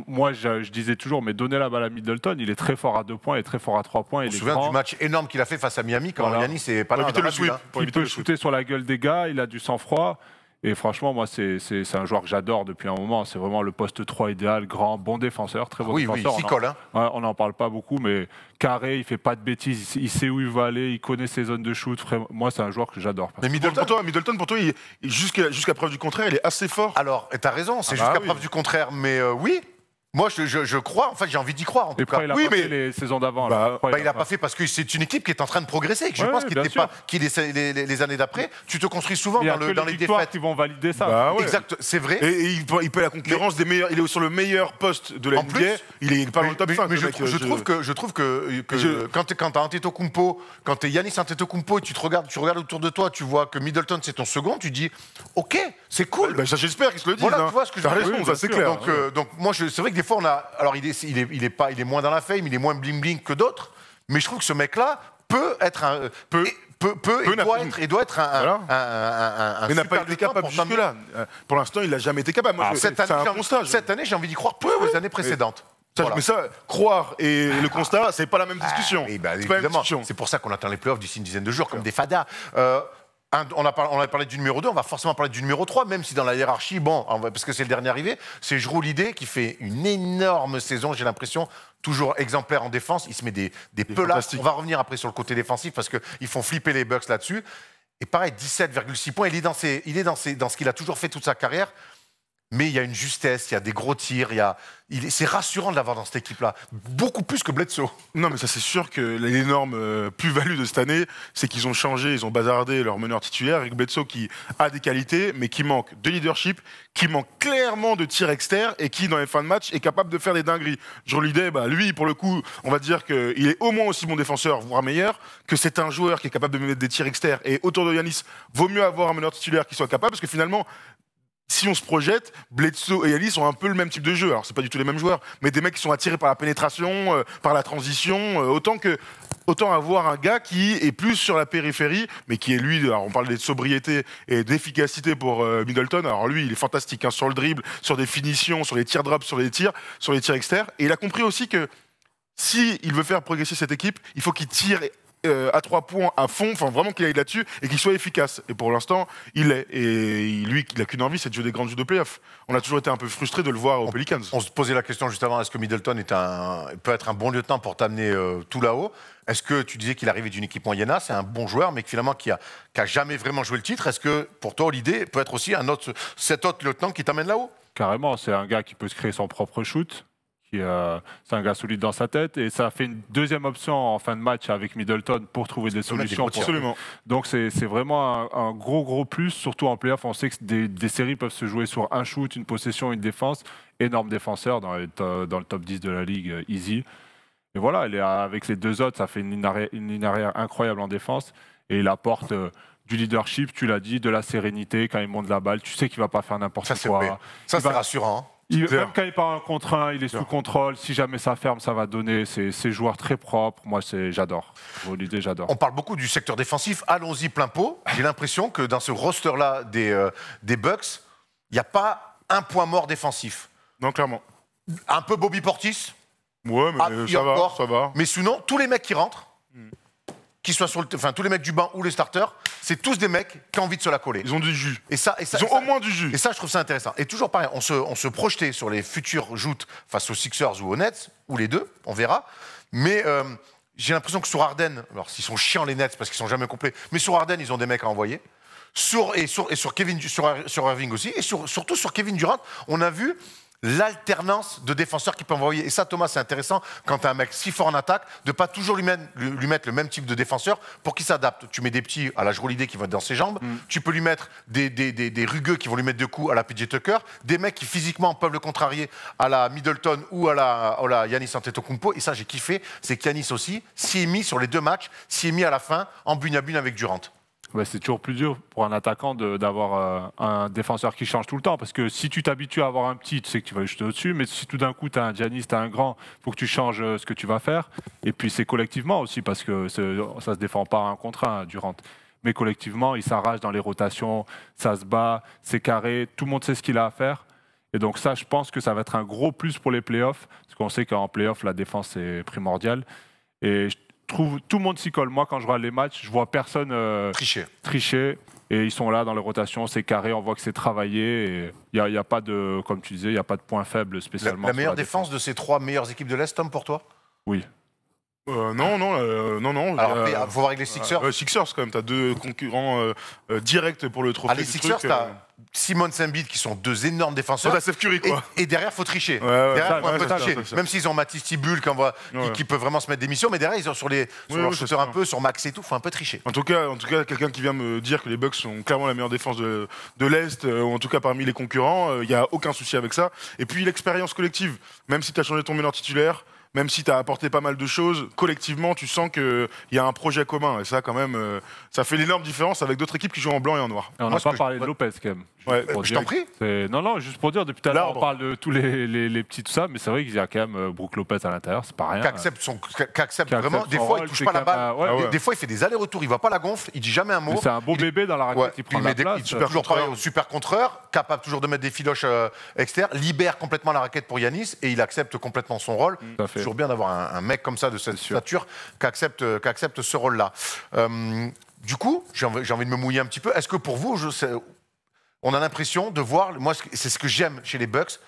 moi, je, disais toujours, mais donnez la balle à Middleton. Il est très fort à deux points, il est très fort à trois points. On se souvient du match énorme qu'il a fait face à Miami quand Miami, c'est pas là. Il hein. peut shooter sur la gueule des gars, il a du sang-froid. Et franchement, moi, c'est un joueur que j'adore depuis un moment. C'est vraiment le poste 3 idéal, grand, bon défenseur, très bon ah défenseur. Oui, il on colle. Hein. On n'en parle pas beaucoup, mais carré, il fait pas de bêtises, il sait où il va aller, il connaît ses zones de shoot. Moi, c'est un joueur que j'adore. Mais Middleton, pour toi, Middleton, pour toi jusqu'à preuve du contraire, il est assez fort. Alors, tu as raison, c'est ah jusqu'à bah preuve du contraire, mais euh, oui, moi, je, je, crois, en fait, j'ai envie d'y croire. oui, mais les saisons d'avant. Bah, bah, il n'a pas fait parce que c'est une équipe qui est en train de progresser. que je pense qu'il n'était pas. les, les, années d'après, tu te construis souvent dans, le, dans, les, défaites. Ils vont valider ça. Bah exact, c'est vrai. Et, il, peut, il, peut la concurrence des meilleurs. Il est sur le meilleur poste de la il est pas dans le top mais, je, trouve que je trouve que, quand tu as Antetokounmpo, quand tu es Yanis Antetokounmpo, et tu te regardes, tu regardes autour de toi, tu vois que Middleton c'est ton second, tu dis, ok, c'est cool. J'espère qu'ils se le disent. Voilà, hein. tu vois ce que je veux dire. c'est euh, Donc moi, c'est vrai que des fois, on a. Alors, il est, il est, pas, il est moins dans la fame, il est moins bling-bling que d'autres, mais je trouve que ce mec-là peut être un. Peut, et, peut, peut, doit être, et, doit être, un. Voilà. un, un, un n'a pas été capable jusque-là. Pour l'instant, il n'a jamais été capable. Ah, cette, année, j'ai envie d'y croire peu aux années précédentes. Ça, Mais ça, croire et ah. le constat, c'est pas la même ah, discussion. bah, c'est pour ça qu'on attend les playoffs d'ici une dizaine de jours, comme des fadas. Euh, on, a parlé, du numéro 2, on va forcément parler du numéro 3, même si dans la hiérarchie, bon, parce que c'est le dernier arrivé, c'est Jérôme Lidé qui fait une énorme saison, j'ai l'impression, toujours exemplaire en défense. Il se met des, des On va revenir après sur le côté défensif parce qu'ils font flipper les Bucks là-dessus. Et pareil, 17,6 points. Il est dans, il est dans, dans ce qu'il a toujours fait toute sa carrière, mais il y a une justesse, il y a des gros tirs, il y a... c'est rassurant de l'avoir dans cette équipe-là, beaucoup plus que Bledsoe. Non, mais ça c'est sûr que l'énorme euh, plus-value de cette année, c'est qu'ils ont changé, ils ont bazardé leur meneur titulaire avec Bledsoe qui a des qualités, mais qui manque de leadership, qui manque clairement de tirs externes, et qui, dans les fins de match, est capable de faire des dingueries. je bah, lui, pour le coup, on va dire qu'il est au moins aussi bon défenseur, voire meilleur, que c'est un joueur qui est capable de mettre des tirs externes. Et autour de Yanis, vaut mieux avoir un meneur titulaire qui soit capable, parce que finalement, si on se projette, Bledsoe et Ali sont un peu le même type de jeu. Alors, c'est pas du tout les mêmes joueurs, mais des mecs qui sont attirés par la pénétration, euh, par la transition, euh, autant que. Autant avoir un gars qui est plus sur la périphérie, mais qui est lui, alors on parle de sobriété et d'efficacité pour euh, Middleton. Alors lui, il est fantastique hein, sur le dribble, sur des finitions, sur les tirs drops, sur les tirs, sur les tirs externes. Et il a compris aussi que si il veut faire progresser cette équipe, il faut qu'il tire euh, à trois points à fond, enfin vraiment qu'il aille là-dessus et qu'il soit efficace. Et pour l'instant, il est. Et lui, il n'a qu'une envie, c'est de jouer des grands jeux de playoff. On a toujours été un peu frustré de le voir aux on, Pelicans. On se posait la question juste avant est-ce que Middleton est peut être un bon lieutenant pour t'amener euh, tout là-haut est-ce que tu disais qu'il arrivait d'une équipe moyenne c'est un bon joueur, mais finalement qui a, qui jamais vraiment joué le titre Est-ce que pour toi, l'idée peut être aussi un autre, cet autre lieutenant qui t'amène là-haut Carrément, c'est un gars qui peut se créer son propre shoot, euh, c'est un gars solide dans sa tête et ça fait une deuxième option en fin de match avec Middleton pour trouver des solutions. Absolument. Donc c'est vraiment un, gros gros plus, surtout en playoff. On sait que des, séries peuvent se jouer sur un shoot, une possession, une défense. Énorme défenseur dans le, dans le top 10 de la ligue, euh, easy. Et voilà, elle est avec les deux autres, ça fait une arrière, une arrière incroyable en défense et il apporte. Euh, du leadership, tu l'as dit, de la sérénité quand il monte la balle. Tu sais qu'il va pas faire n'importe quoi. Ça, c'est rassurant. Hein même quand il part en contre 1, il est sous contrôle. Si jamais ça ferme, ça va donner. C'est joueurs très propres. Moi, j'adore. L'idée, j'adore. On parle beaucoup du secteur défensif. Allons-y plein pot. J'ai l'impression que dans ce roster-là des, euh, des Bucks, il n'y a pas un point mort défensif. Non, clairement. Un peu Bobby Portis. Ouais, mais ah, ça, va, ça va. Mais sinon, tous les mecs qui rentrent, hmm qu'ils soient sur le enfin tous les mecs du banc ou les starters, c'est tous des mecs qui ont envie de se la coller. Ils ont du jus. Et ça, et ils ont au moins du jus. Et ça, je trouve ça intéressant. Et toujours pareil, on se, on projetait sur les futures joutes face aux Sixers ou aux Nets ou les deux, on verra. Mais euh, j'ai l'impression que sur Harden alors s'ils sont chiants les Nets parce qu'ils sont jamais complets, mais sur Arden, ils ont des mecs à envoyer. Sur, et, sur, et sur Kevin, sur, sur Irving aussi, et surtout sur Kevin Durant, on a vu l'alternance de défenseurs qui peut envoyer. Et ça, Thomas, c'est intéressant quand tu as un mec si fort en attaque, de pas toujours lui, mettre, le même type de défenseur pour qu'il s'adapte. Tu mets des petits à la Jolidé qui vont être dans ses jambes, mm. tu peux lui mettre des, rugueux qui vont lui mettre deux coups à la PJ Tucker, des mecs qui physiquement peuvent le contrarier à la Middleton ou à la, à Yanis Antetokounmpo. Et ça, j'ai kiffé, c'est qu'Yanis aussi, s'y est mis sur les deux matchs, s'y est mis à la fin en bune à bune avec Durant. Bah, c'est toujours plus dur pour un attaquant d'avoir euh, un défenseur qui change tout le temps. Parce que si tu t'habitues à avoir un petit, tu sais que tu vas juste au-dessus. Mais si tout d'un coup, tu as un Giannis, tu as un grand, il faut que tu changes euh, ce que tu vas faire. Et puis c'est collectivement aussi, parce que ça ne se défend pas un contre un, Durant. Mais collectivement, il s'arrache dans les rotations, ça se bat, c'est carré, tout le monde sait ce qu'il a à faire. Et donc ça, je pense que ça va être un gros plus pour les playoffs, parce qu'on sait qu'en playoffs, la défense est primordiale. Et je trouve tout le monde s'y colle. Moi, quand je vois les matchs, je vois personne euh, tricher. Et ils sont là dans les rotations, c'est carré, on voit que c'est travaillé. Il n'y a, pas de, comme tu disais, il n'y a pas de point faible spécialement. La, meilleure défense de ces trois meilleures équipes de l'Est, Tom, pour toi Oui, euh, non, non, euh, non, non. il euh, faut voir avec les Sixers. Sixers, quand même, t'as deux concurrents directs pour le trophée. Ah, les Sixers, t'as Simon Simbide qui sont deux énormes défenseurs. Curry, quoi. Et, derrière, faut tricher. faut tricher. Même s'ils ont Matisse Tibul qui, qui, peut vraiment se mettre des missions, mais derrière, ils ont sur, les, sur leur un peu, sur Max et tout, faut un peu tricher. En tout cas, en tout cas quelqu'un qui vient me dire que les Bucks sont clairement la meilleure défense de, l'Est, ou en tout cas parmi les concurrents, il n'y a aucun souci avec ça. Et puis, l'expérience collective, même si t'as changé ton meneur titulaire, même si tu as apporté pas mal de choses, collectivement, tu sens qu'il y a un projet commun. Et ça, quand même, euh, ça fait l'énorme différence avec d'autres équipes qui jouent en blanc et en noir. on n'a pas parlé de Lopez, quand même je t'en prie. Non, non, juste pour dire, depuis tout à l'heure, on parle de tous les, petits, tout ça, mais c'est vrai qu'il y a quand même euh, Brook Lopez à l'intérieur, c'est pas rien. Qu'accepte son, vraiment. des fois, il touche pas la balle. des, fois, il fait des allers-retours, il voit pas la gonfle, il dit jamais un mot. C'est un beau bébé dans la raquette, il prend la Il euh, super toujours travaille au super contreur, capable toujours de mettre des filoches euh, externes, libère complètement la raquette pour Yanis et il accepte complètement son rôle. C'est toujours bien d'avoir un, mec comme ça de cette stature qu'accepte ce rôle-là. du coup, j'ai envie, envie, de me mouiller un petit peu. Est-ce que pour vous, je sais, on a l'impression de voir, moi c'est ce que j'aime chez les Bucks,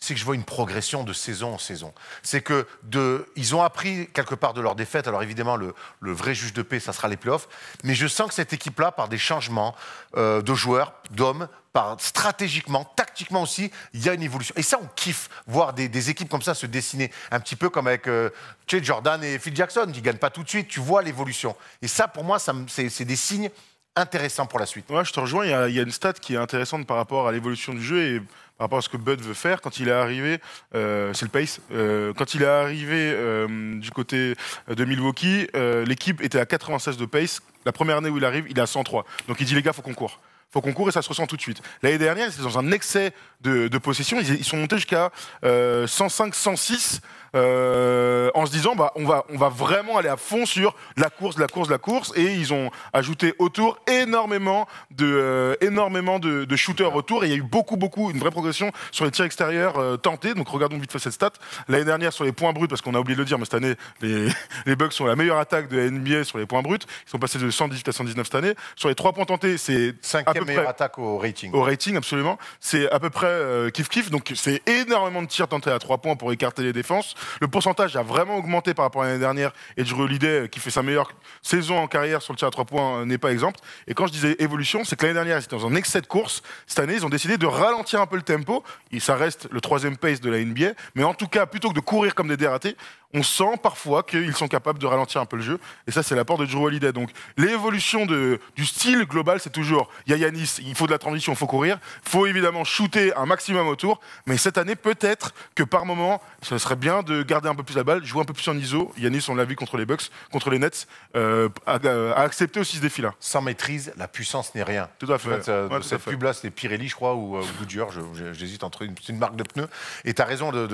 c'est que je vois une progression de saison en saison. C'est que de, ils ont appris quelque part de leur défaite. Alors évidemment, le, vrai juge de paix, ça sera les playoffs. Mais je sens que cette équipe-là, par des changements euh, de joueurs, d'hommes, par stratégiquement, tactiquement aussi, il y a une évolution. Et ça, on kiffe voir des, équipes comme ça se dessiner, un petit peu comme avec euh, Jordan et Phil Jackson, qui gagnent pas tout de suite. Tu vois l'évolution. Et ça, pour moi, c'est des signes intéressant pour la suite. Moi je te rejoins. Il y, a, une stat qui est intéressante par rapport à l'évolution du jeu et par rapport à ce que Bud veut faire quand il est arrivé. Euh, c'est le pace. Euh, quand il est arrivé euh, du côté de Milwaukee, l'équipe était à 96 de pace. La première année où il arrive, il est à 103. Donc il dit les gars, faut qu'on court faut qu'on court et ça se ressent tout de suite. L'année dernière, c'était dans un excès de, possession. Ils, sont montés jusqu'à 105, euh, 106. Euh, en se disant bah, on, va, on va vraiment aller à fond sur la course, la course, la course. Et ils ont ajouté autour énormément de, euh, énormément de, shooters autour. Et il y a eu beaucoup, beaucoup, une vraie progression sur les tirs extérieurs tentés. Donc regardons vite fait cette stat. L'année dernière, sur les points bruts, parce qu'on a oublié de le dire, mais cette année, les, [laughs] les Bucks sont la meilleure attaque de la NBA sur les points bruts. Ils sont passés de 118 à 119 cette année. Sur les trois points tentés, c'est. Cinquième meilleure attaque au rating. Au rating, absolument. C'est à peu près euh, Kif kiff Donc, c'est énormément de tirs tentés à trois points pour écarter les défenses. Le pourcentage a vraiment augmenté par rapport à l'année dernière. Et Drew Holiday, euh, qui fait sa meilleure saison en carrière sur le tir à 3 points, euh, n'est pas exemple Et quand je disais évolution, c'est que l'année dernière, c'était dans un excès de course. Cette année, ils ont décidé de ralentir un peu le tempo. Et ça reste le troisième pace de la NBA. Mais en tout cas, plutôt que de courir comme des dératés, on sent parfois qu'ils sont capables de ralentir un peu le jeu. Et ça, c'est l'apport de Drew Holiday. Donc, l'évolution du style global, c'est toujours il il faut de la transition, il faut courir. Il faut évidemment shooter un maximum autour. Mais cette année, peut-être que par moment, ce serait bien de garder un peu plus la balle, jouer un peu plus en ISO. Yanis, on l'a vu contre les Bucks, contre les Nets, euh, a, accepté aussi ce défi-là. Sans maîtrise, la puissance n'est rien. Tout à fait. Euh, cette pub-là, c'était Pirelli, je crois, ou, euh, Goodyear, j'hésite entre une, marque de pneus. Et tu as raison de,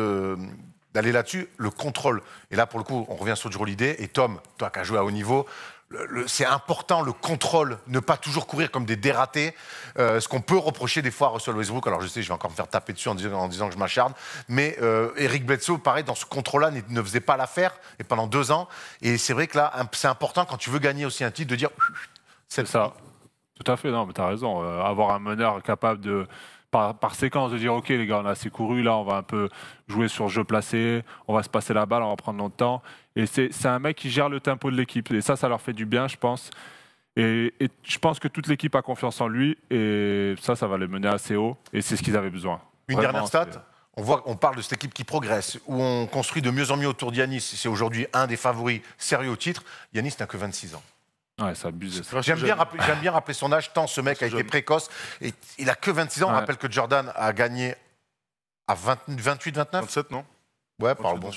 d'aller là-dessus, le contrôle. Et là, pour le coup, on revient sur du rôle idée. Et Tom, toi qui as joué à haut niveau, c'est important le contrôle, ne pas toujours courir comme des dératés, euh, ce qu'on peut reprocher des fois à Russell Westbrook. Alors je sais, je vais encore me faire taper dessus en disant, en disant que je m'acharne, mais euh, Eric Bledsoe, pareil, dans ce contrôle-là, ne faisait pas l'affaire et pendant deux ans. Et c'est vrai que là, c'est important quand tu veux gagner aussi un titre de dire. C'est ça. Tout à fait, non, mais as raison. Euh, avoir un meneur capable de par, séquence de dire ok les gars on a assez couru là on va un peu jouer sur jeu placé on va se passer la balle on va prendre notre temps et c'est un mec qui gère le tempo de l'équipe et ça ça leur fait du bien je pense et, je pense que toute l'équipe a confiance en lui et ça ça va les mener assez haut et c'est ce qu'ils avaient besoin une dernière stat on, voit, on parle de cette équipe qui progresse, où on construit de mieux en mieux autour d'Yanis. C'est aujourd'hui un des favoris sérieux au titre. Yanis n'a que 26 ans. Ouais, J'aime bien, rappeler, son âge, tant ce mec a été précoce. Et il a que 26 ans. On rappelle que Jordan a gagné à 28, 29 27, non Ouais, par le bon.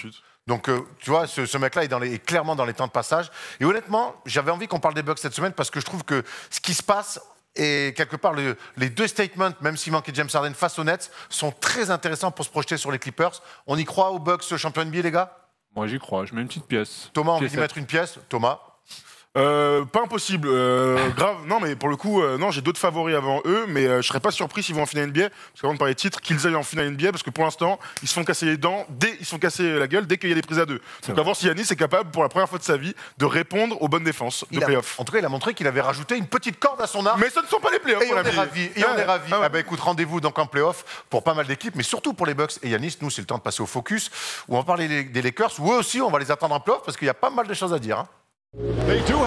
Donc, euh, tu vois, ce, mec-là est, est, clairement dans les temps de passage. Et honnêtement, j'avais envie qu'on parle des Bucks cette semaine parce que je trouve que ce qui se passe et quelque part les deux statements, même s'il manquait James Harden face aux Nets, sont très intéressants pour se projeter sur les Clippers. On y croit aux Bucks, champion NBA, les gars Moi, j'y crois. Je mets une petite pièce. Thomas, on peut y mettre une pièce. Thomas euh, pas impossible, euh, grave. Non, mais pour le coup, euh, non, j'ai d'autres favoris avant eux, mais je serais pas surpris s'ils vont en finale NBA. Parce qu'avant de parler de titre, qu'ils aillent en finale NBA, parce que pour l'instant, ils se font casser les dents, dès, ils se font casser la gueule dès qu'il y a des prises à deux. Donc à voir si Yanis est capable, pour la première fois de sa vie, de répondre aux bonnes défenses de playoff. En tout cas, il a montré qu'il avait rajouté une petite corde à son arc. Mais ce ne sont pas les playoffs. on est ravis. Et on ah est ravis. Ah, ah, bah, écoute, rendez-vous donc en playoff pour pas mal d'équipes, mais surtout pour les Bucks et Yanis. Nous, c'est le temps de passer au focus, où on va parler des Lakers, où eux aussi, on va les attendre en playoff, parce qu'il y a pas mal de choses à dire. Hein. They do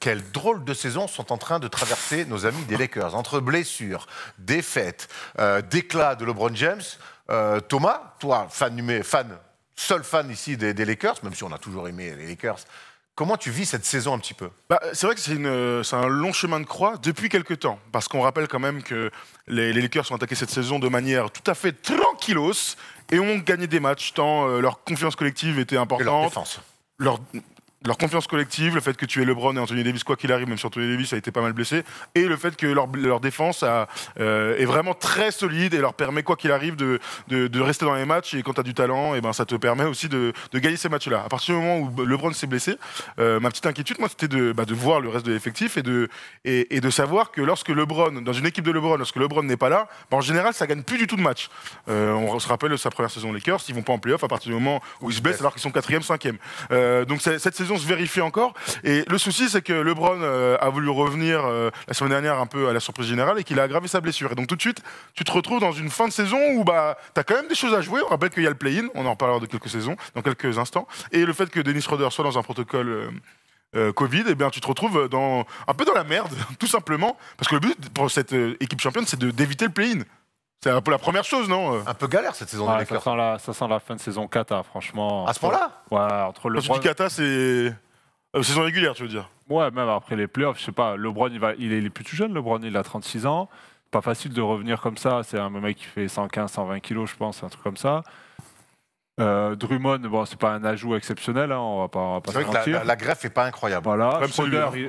Quelle drôle de saison sont en train de traverser nos amis des Lakers. Entre blessures, défaites, euh, déclats de LeBron James, euh, Thomas, toi, fan, fan, seul fan ici des Lakers, même si on a toujours aimé les Lakers, Comment tu vis cette saison un petit peu bah, C'est vrai que euh, c'est un long chemin de croix depuis quelques temps, parce qu'on rappelle quand même que les, les Lakers ont attaqué cette saison de manière tout à fait tranquillos et ont gagné des matchs tant euh, leur confiance collective était importante. Et leur défense. Leur, leur confiance collective, le fait que tu es LeBron et Anthony Davis, quoi qu'il arrive, même si Anthony Davis a été pas mal blessé, et le fait que leur, défense a, euh, est vraiment très solide et leur permet, quoi qu'il arrive, de, rester dans les matchs. Et quand tu as du talent, et eh ben, ça te permet aussi de, gagner ces matchs-là. À partir du moment où LeBron s'est blessé, euh, ma petite inquiétude, moi, c'était bah, de, voir le reste de l'effectif et de, et, de savoir que lorsque LeBron, dans une équipe de LeBron, lorsque LeBron n'est pas là, bah, en général, ça gagne plus du tout de match euh, on se rappelle sa première saison Lakers, ils vont pas en playoff à partir du moment où ils se baissent alors qu'ils sont quatrième, cinquième. donc cette saison vérifier se vérifie encore. Et le souci, c'est que LeBron euh, a voulu revenir euh, la semaine dernière un peu à la surprise générale et qu'il a aggravé sa blessure. Et donc tout de suite, tu te retrouves dans une fin de saison où bah, tu as quand même des choses à jouer. On rappelle qu'il y a le play-in, on en reparlera de quelques saisons, dans quelques instants. Et le fait que Dennis Roder soit dans un protocole... Euh, Covid, eh bien, tu te retrouves dans, un peu dans la merde, [laughs] tout simplement. Parce que le but pour cette équipe championne, c'est d'éviter le play-in. C'est un peu la première chose, non euh Un peu galère cette saison de ça, ça sent la fin de saison Kata, franchement. À ce point-là Ouais, entre le. Quand tu dis Kata, c'est. Euh, saison régulière, tu veux dire Ouais, même après les playoffs, je sais pas. LeBron, il, il est, plus tout jeune, LeBron, il a 36 ans. Pas facile de revenir comme ça. C'est un mec qui fait 115, 120 kilos, je pense, un truc comme ça. Euh, Drummond, bon, c'est pas un ajout exceptionnel, hein, on va pas, vrai Que la, greffe est pas incroyable. Voilà.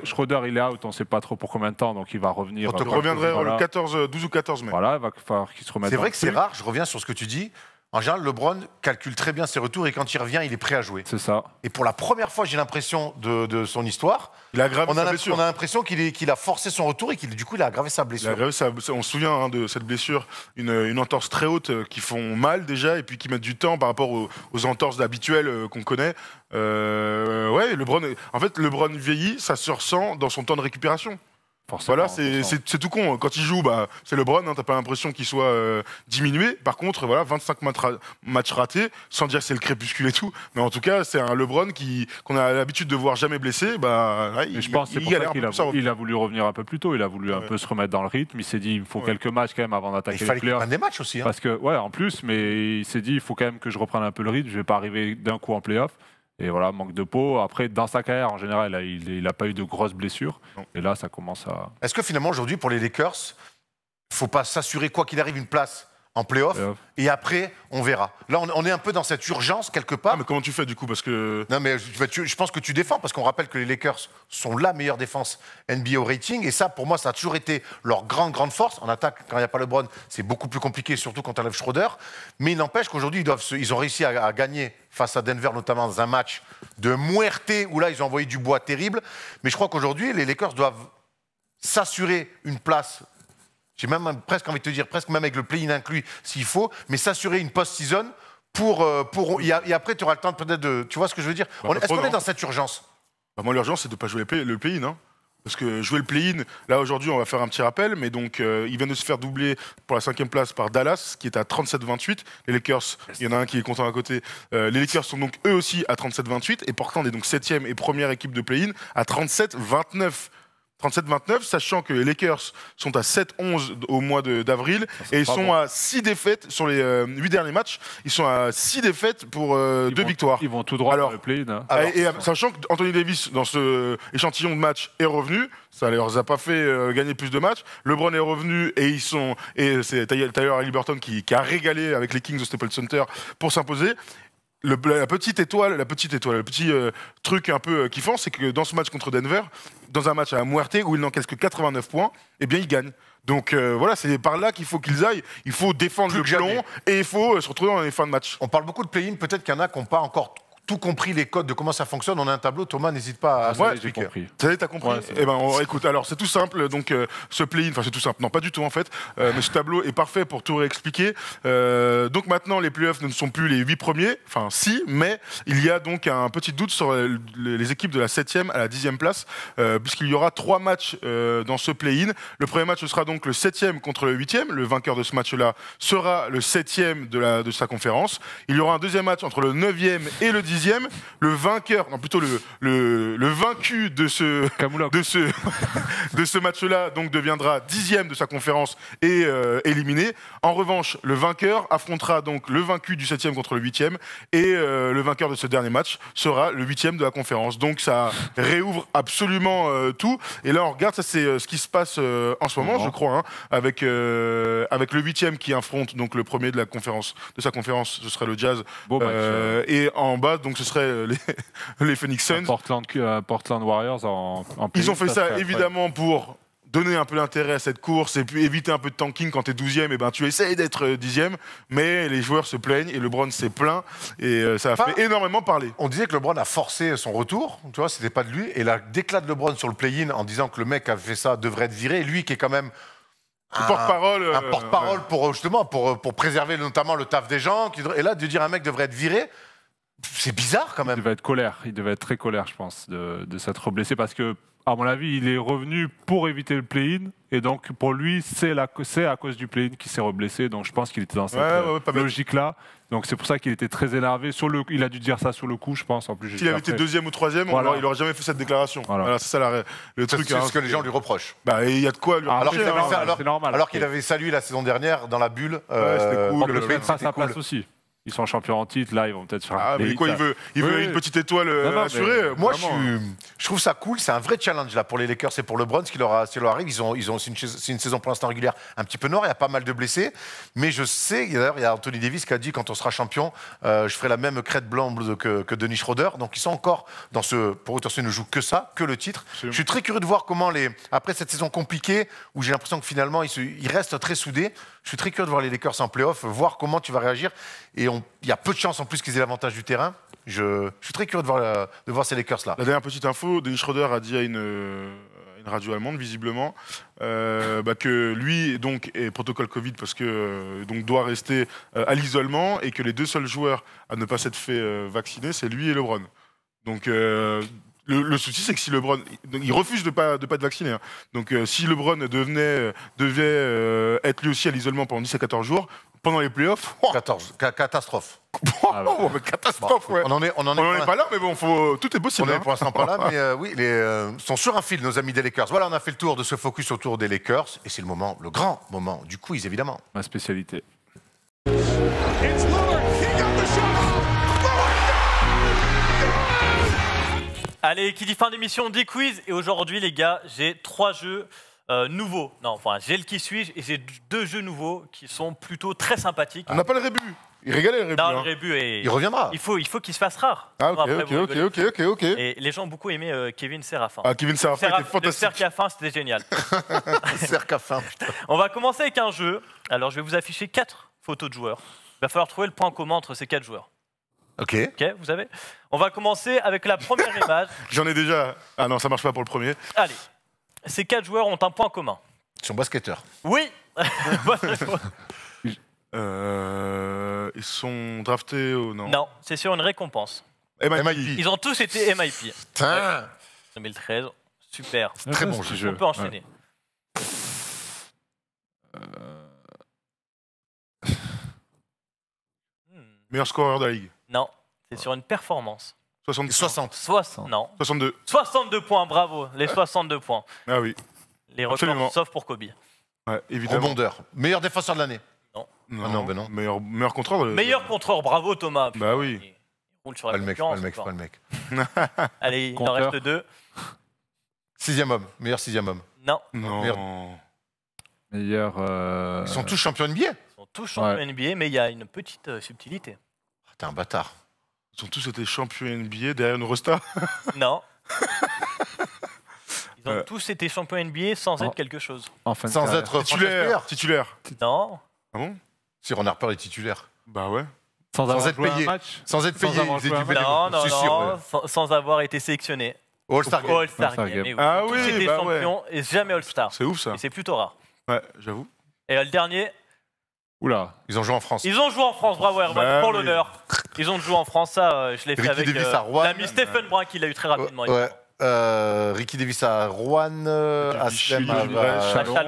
Schroeder, il, est out, on sait pas trop pour combien de temps, donc il va revenir. On le 14, 12 ou 14 mai. Voilà, il va falloir qu'il se remette. C'est vrai que c'est rare, je reviens sur ce que tu dis. En général, LeBron calcule très bien ses retours et quand il revient, il est prêt à jouer. C'est ça. Et pour la première fois, j'ai l'impression de, son histoire, il a on, a l'impression qu'il a forcé son retour et qu'il du coup a aggravé sa blessure. on se souvient hein, de cette blessure, une, entorse très haute euh, qui font mal déjà et puis qui mettent du temps par rapport aux, entorses habituelles euh, qu'on connaît. Euh, ouais, LeBron, en fait, LeBron vieillit, ça se ressent dans son temps de récupération voilà, c'est tout con. Hein. Quand il joue, bah, c'est LeBron, tu hein, t'as pas l'impression qu'il soit euh, diminué. Par contre, voilà, 25 matchs ratés, sans dire que c'est le crépuscule et tout, mais en tout cas, c'est un LeBron qu'on a l'habitude de voir jamais blessé. Bah, il, je pense qu'il a, a voulu revenir un peu plus tôt, il a voulu un peu se remettre dans le rythme. Il s'est dit, il me faut quelques matchs quand même avant d'attaquer les Clippers. Il des matchs aussi. Hein. Parce que, ouais, en plus, mais il s'est dit, il faut quand même que je reprenne un peu le rythme, je vais pas arriver d'un coup en playoff. Et voilà, manque de peau. Après, dans sa carrière, en général, il n'a pas eu de grosses blessures. Et là, ça commence à. Est-ce que finalement, aujourd'hui, pour les Lakers, faut pas s'assurer, quoi qu'il arrive, une place en playoff, et après, on verra. Là, on, est un peu dans cette urgence, quelque part. Ah, mais comment tu fais, du coup Parce que... Non, mais je, pense que tu défends, parce qu'on rappelle que les Lakers sont la meilleure défense NBA rating, et ça, pour moi, ça a toujours été leur grande, grande force. En attaque, quand il n'y a pas LeBron, c'est beaucoup plus compliqué, surtout quand tu enlèves Schroeder. Mais il n'empêche qu'aujourd'hui, ils, ils ont réussi à, gagner face à Denver, notamment dans un match de muerté, où là, ils ont envoyé du bois terrible. Mais je crois qu'aujourd'hui, les Lakers doivent s'assurer une place j'ai même presque envie de te dire, presque même avec le play-in inclus s'il faut, mais s'assurer une post-season pour. Euh, pour et, après, tu auras le temps peut-être de. Tu vois ce que je veux dire bah, Est-ce qu'on est dans cette urgence bah, Moi, l'urgence, c'est de ne pas jouer le play-in. Hein. parce que jouer le play-in, là aujourd'hui on va faire un petit rappel, mais donc euh, il vient de se faire doubler pour la cinquième place par Dallas, qui est à 37-28. Les Lakers, il y en a un qui est content à côté. Euh, les Lakers sont donc eux aussi à 37-28, et Portland est donc septième et première équipe de play-in à 37-29. 37-29, sachant que les Lakers sont à 7-11 au mois d'avril et ils sont à 6 défaites sur les 8 euh, derniers matchs. Ils sont à 6 défaites pour 2 euh, victoires. Ils vont tout droit alors, le play. Hein. Ah, et, euh, sachant qu'Anthony Davis, dans ce échantillon de matchs, est revenu. Ça leur a pas fait gagner plus de matchs. LeBron est revenu et ils sont et c'est Tyler Halliburton qui, qui a régalé avec les Kings au Staples Center pour s'imposer la petite étoile, la petite étoile, le petit euh, truc un peu kiffant, euh, c'est que dans ce match contre Denver, dans un match à Muerte où il n'encaisse que 89 points, eh bien, il gagne. Donc euh, voilà, c'est par là qu'il faut qu'ils aillent. Il faut défendre le ballon et il faut se retrouver dans les fins de match. On parle beaucoup de play-in, peut-être qu'il y en a qui n'ont pas encore tout compris les codes de comment ça fonctionne. On a un tableau. Thomas, n'hésite pas à ouais, expliquer Ça compris. eh ben, on, écoute, alors c'est tout simple. Donc, euh, ce play-in, enfin c'est tout simple. Non, pas du tout en fait. Euh, mais ce tableau est parfait pour tout réexpliquer. Euh, donc maintenant, les playoffs ne sont plus les huit premiers. Enfin, si, mais il y a donc un petit doute sur les équipes de la 7e à la 10e place, puisqu'il y aura trois matchs dans ce play-in. Le premier match ce sera donc le 7e contre le 8e. Le vainqueur de ce match-là sera le 7e de, la, de sa conférence. Il y aura un deuxième match entre le 9e et le 10 le vainqueur, non plutôt le, le, vaincu de ce, de ce, [laughs] de ce match-là donc deviendra dixième de sa conférence et euh, éliminé. En revanche, le vainqueur affrontera donc le vaincu du septième contre le huitième et euh, le vainqueur de ce dernier match sera le huitième de la conférence. Donc ça réouvre absolument euh, tout. Et là on regarde, ça c'est ce qui se passe en ce moment, je crois, hein, avec, avec le huitième qui affronte donc le premier de la conférence de sa conférence, ce sera le Jazz. et en bas donc, donc ce serait euh, les, [laughs] les Phoenix Suns. Portland, euh, Portland Warriors en, en Ils ont fait ça, évidemment pour donner un peu d'intérêt à cette course et puis éviter un peu de tanking quand tu es 12e, et ben tu essayes d'être 10e, euh, mais les joueurs se plaignent et LeBron s'est plaint et ça a fait énormément parler. On disait que LeBron a forcé son retour, tu vois, c'était pas de lui, et là, déclat de LeBron sur le play-in en disant que le mec qui a fait ça devrait être viré, lui qui est quand même. Un porte-parole. Un porte-parole pour justement pour, pour préserver notamment le taf des gens. Et là, de dire un mec devrait être viré, c'est bizarre quand même. Il devait être colère, il devait être très colère, je pense, de, s'être blessé parce que, à mon avis, il est revenu pour éviter le play-in. Et donc, pour lui, c'est à cause du play-in qu'il s'est reblessé. Donc, je pense qu'il était dans cette euh, logique-là. Donc, c'est pour ça qu'il était très énervé. Sur le, il a dû dire ça sur le coup, je pense. En plus, s'il avait été deuxième ou troisième, il n'aurait jamais fait cette déclaration. c'est ça le truc. C'est hein. ce que les gens lui reprochent. Bah, il y a de quoi lui ah, reprocher. Hein. Alors qu'il avait, salué la saison dernière dans la bulle. Euh, cool. Le play-in, sa place aussi ils sont champions en titre, là, ils vont peut-être faire un Ah, mais quoi, il veut, il veut une petite étoile euh, assurée Moi, je, trouve ça cool. C'est un vrai challenge, là, pour les Lakers et pour le Bronze, qui leur, arrive. Ils ont, ils ont, c'est, une, saison pour l'instant régulière un petit peu noire. Il y a pas mal de blessés. Mais je sais, d'ailleurs, il y a Anthony Davis qui a dit quand on sera champion, euh, je ferai la même crête blanche que, que Denis Schroeder. Donc, ils sont encore dans ce. Pour autant ils ne joue que ça, que le titre. Je suis très curieux de voir comment les. Après cette saison compliquée, où j'ai l'impression que finalement, ils restent très soudés. Je suis très curieux de voir les Lakers en playoff, voir comment tu vas réagir. Et il y a peu de chances en plus qu'ils aient l'avantage du terrain. Je, suis très curieux de voir, de voir ces Lakers-là. La dernière petite info, Denis Schroeder a dit à une, radio allemande, visiblement, euh, bah, que lui donc est protocole Covid parce que euh, donc doit rester euh, à l'isolement et que les deux seuls joueurs à ne pas s'être fait vacciner, c'est lui et LeBron. Donc le, souci, c'est que si LeBron, il refuse de pas de pas de vacciner. Hein. Donc, euh, si LeBron devenait euh, devait euh, être lui aussi à l'isolement pendant 10 à 14 jours pendant les playoffs, 14, [laughs] catastrophe. [laughs] Ah oh, catastrophe, On en est, on est, pas là, mais bon, tout est possible. On est hein. pour l'instant pas là, [laughs] mais oui, les sont sur un fil, nos amis des Lakers. Voilà, on a fait le tour de ce focus autour des Lakers, et c'est le moment, le grand moment du quiz, évidemment. Ma spécialité. Allez, qui dit fin d'émission dit quiz. Et aujourd'hui, les gars, j'ai trois jeux euh, nouveaux. Non, enfin, j'ai le qui suis et j'ai deux jeux nouveaux qui sont plutôt très sympathiques. On n'a pas le rébut. Il régalait le rébut. Non, le hein. rébut Il reviendra. Il faut, il faut qu'il se fasse rare. Ah, ok, ok, ok, ok, ok, Et les gens ont beaucoup aimé euh, Kevin Serafin. Ah, Kevin Serafin était fantastique. Le c'était génial. [laughs] [laughs] putain. On va commencer avec un jeu. Alors, je vais vous afficher quatre photos de joueurs. Il va falloir trouver le point commun entre ces quatre joueurs. Ok. Ok, vous savez. On va commencer avec la première [laughs] image. J'en ai déjà. Ah non, ça marche pas pour le premier. Allez. Ces quatre joueurs ont un point commun. Ils sont basketteurs. Oui [laughs] euh, ils sont draftés ou non Non, c'est sur une récompense. MIP. Ils ont tous été MIP. Putain 2013, super. très bon jeu. On peut enchaîner. Meilleur scoreur de la ligue. Non, c'est ah. sur une performance. 60. Non. 62. 62 points, bravo, les 62 points. Ah oui. Les records, sauf pour Kobe. Ouais, évidemment. Rebondeur. Meilleur défenseur de l'année. Non. Non, Ah non, ben non. Meilleur, meilleur contreur. Meilleur contreur, bravo Thomas. Bah oui. Il roule sur la Pas le mec, pas le mec, pas le mec. [laughs] Allez, il en reste deux. Sixième homme, meilleur sixième homme. Non, Non. Meilleur. Euh, ils sont tous champions NBA. ils sont tous champions NBA, mais il y a une petite euh, subtilité. T'es un bâtard. Ils ont tous été champions NBA derrière une resta. [laughs] Non. [laughs] Ils ont euh. tous été champions NBA sans être quelque chose. Sans être titulaire. Titulaire. Non. Ah bon Si Ron Harper est titulaire. Bah ouais. sans avoir être payé. Sans être payé, Non, non, non, sans, avoir été sélectionné. All-Star Game. All-Star Game. Ah oui, Ah oui, c'est champion bah champions et jamais All-Star. C'est ouf ça. Et c'est plutôt rare. Ouais, j'avoue. Et le dernier, Oula. Ils ont joué en France. Ils ont joué en France, bravo Herman, bah pour l'honneur. Ils ont joué en France, ça, euh, je l'ai fait avec euh, Rouen, l'ami Stephen Brun il l'a eu très rapidement. Ouais. Euh, Ricky Davis à Rouen, à, à, Chalon,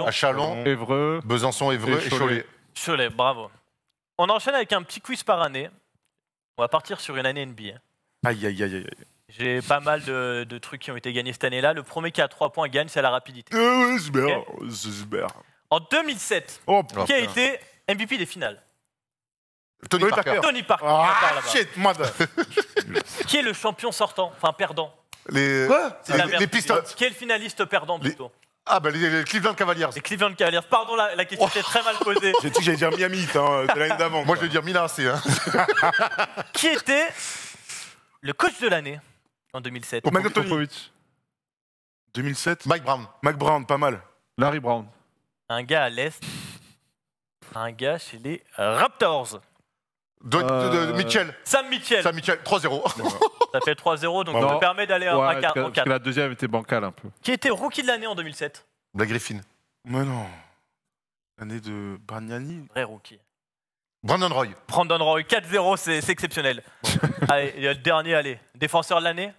à, Chalon, Évreux, Besançon, Évreux et, Cholet. Cholet, bravo. On enchaîne avec un petit quiz par année. On va partir sur une année NBA. Aïe, aïe, aïe, aïe. J'ai pas mal de, trucs qui ont été gagnés cette année-là. Le premier qui a 3 points gagne, c'est la rapidité. Euh, super. En 2007, qui a été MVP des finales. Tony, Parker. Tony Parker. Ah, [laughs] qui est le champion sortant, enfin perdant Les, Quoi euh, Pistons. Qui est le finaliste perdant plutôt Ah, bah, les, Cleveland Cavaliers. Les Cleveland Cavaliers. Pardon, la, la question oh. était très mal posée. J'ai dit que j'allais dire Miami, hein, l'année d'avant. Moi, je vais dire Milan hein. [laughs] qui était le coach de l'année en 2007 Mike 2007, Mike Brown. Mike Brown, pas mal. Larry Brown. Un gars à l'Est un gars chez les euh, Raptors. De, euh, Mitchell. Sam Mitchell. Sam Mitchell, 3-0. [laughs] Ça fait 3-0, donc ça me permet d'aller en 4. la deuxième était bancale un peu. Qui était rookie de l'année en 2007. La Griffin. Mais non. L'année de Bargnani. Vrai rookie. Brandon Roy. Brandon Roy, 4-0, c'est exceptionnel. [laughs] allez, a le dernier, allez. Défenseur de l'année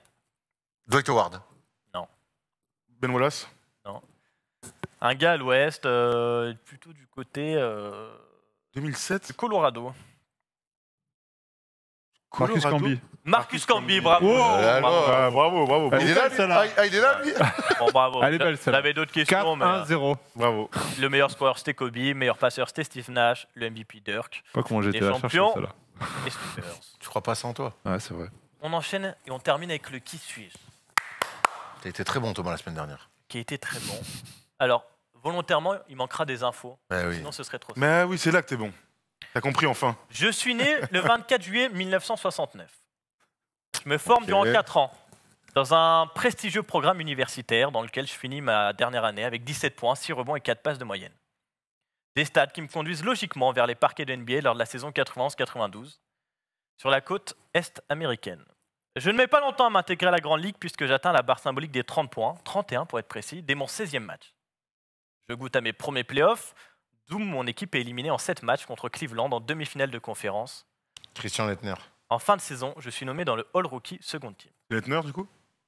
Dwight Howard. Non. Ben Wallace. Un gars à l'ouest, euh, plutôt du côté 2007 euh, Colorado. Marcus Camby. Marcus Camby, bravo. Oh, bah, bravo. bravo, ah, bravo. Ah, est là, celle-là. Hein. Ah, il est là, lui [laughs] Bon, bravo. Elle est belle, celle J'avais d'autres questions, mais. 1 euh, 0 Bravo. Le meilleur scoreur, c'était Kobe. Le Meilleur passeur, c'était Steve Nash. Le MVP, Dirk. Pas comment j'étais là à chercher là Tu crois pas sans toi Ouais, c'est vrai. On enchaîne et on termine avec le qui suis-je, T'as été très bon, Thomas, la semaine dernière. qui a été très bon. Alors, volontairement, il manquera des infos. Eh Sinon, ce serait trop simple. Mais oui, c'est là que t'es bon. T'as compris enfin. Je suis né le 24 juillet 1969. Je me forme durant 4 ans dans un prestigieux programme universitaire dans lequel je finis ma dernière année avec 17 points, 6 rebonds et 4 passes de moyenne. Des stades qui me conduisent logiquement vers les parquets de NBA lors de la saison 91-92 sur la côte est américaine. Je ne mets pas longtemps à m'intégrer à la Grande Ligue puisque j'atteins la barre symbolique des 30 points, 31 pour être précis, dès mon 16e match. Je goûte à mes premiers playoffs, d'où mon équipe est éliminée en 7 matchs contre Cleveland en demi-finale de conférence. Christian Lettner. En fin de saison, je suis nommé dans le All Rookie Second Team. Lettner, du coup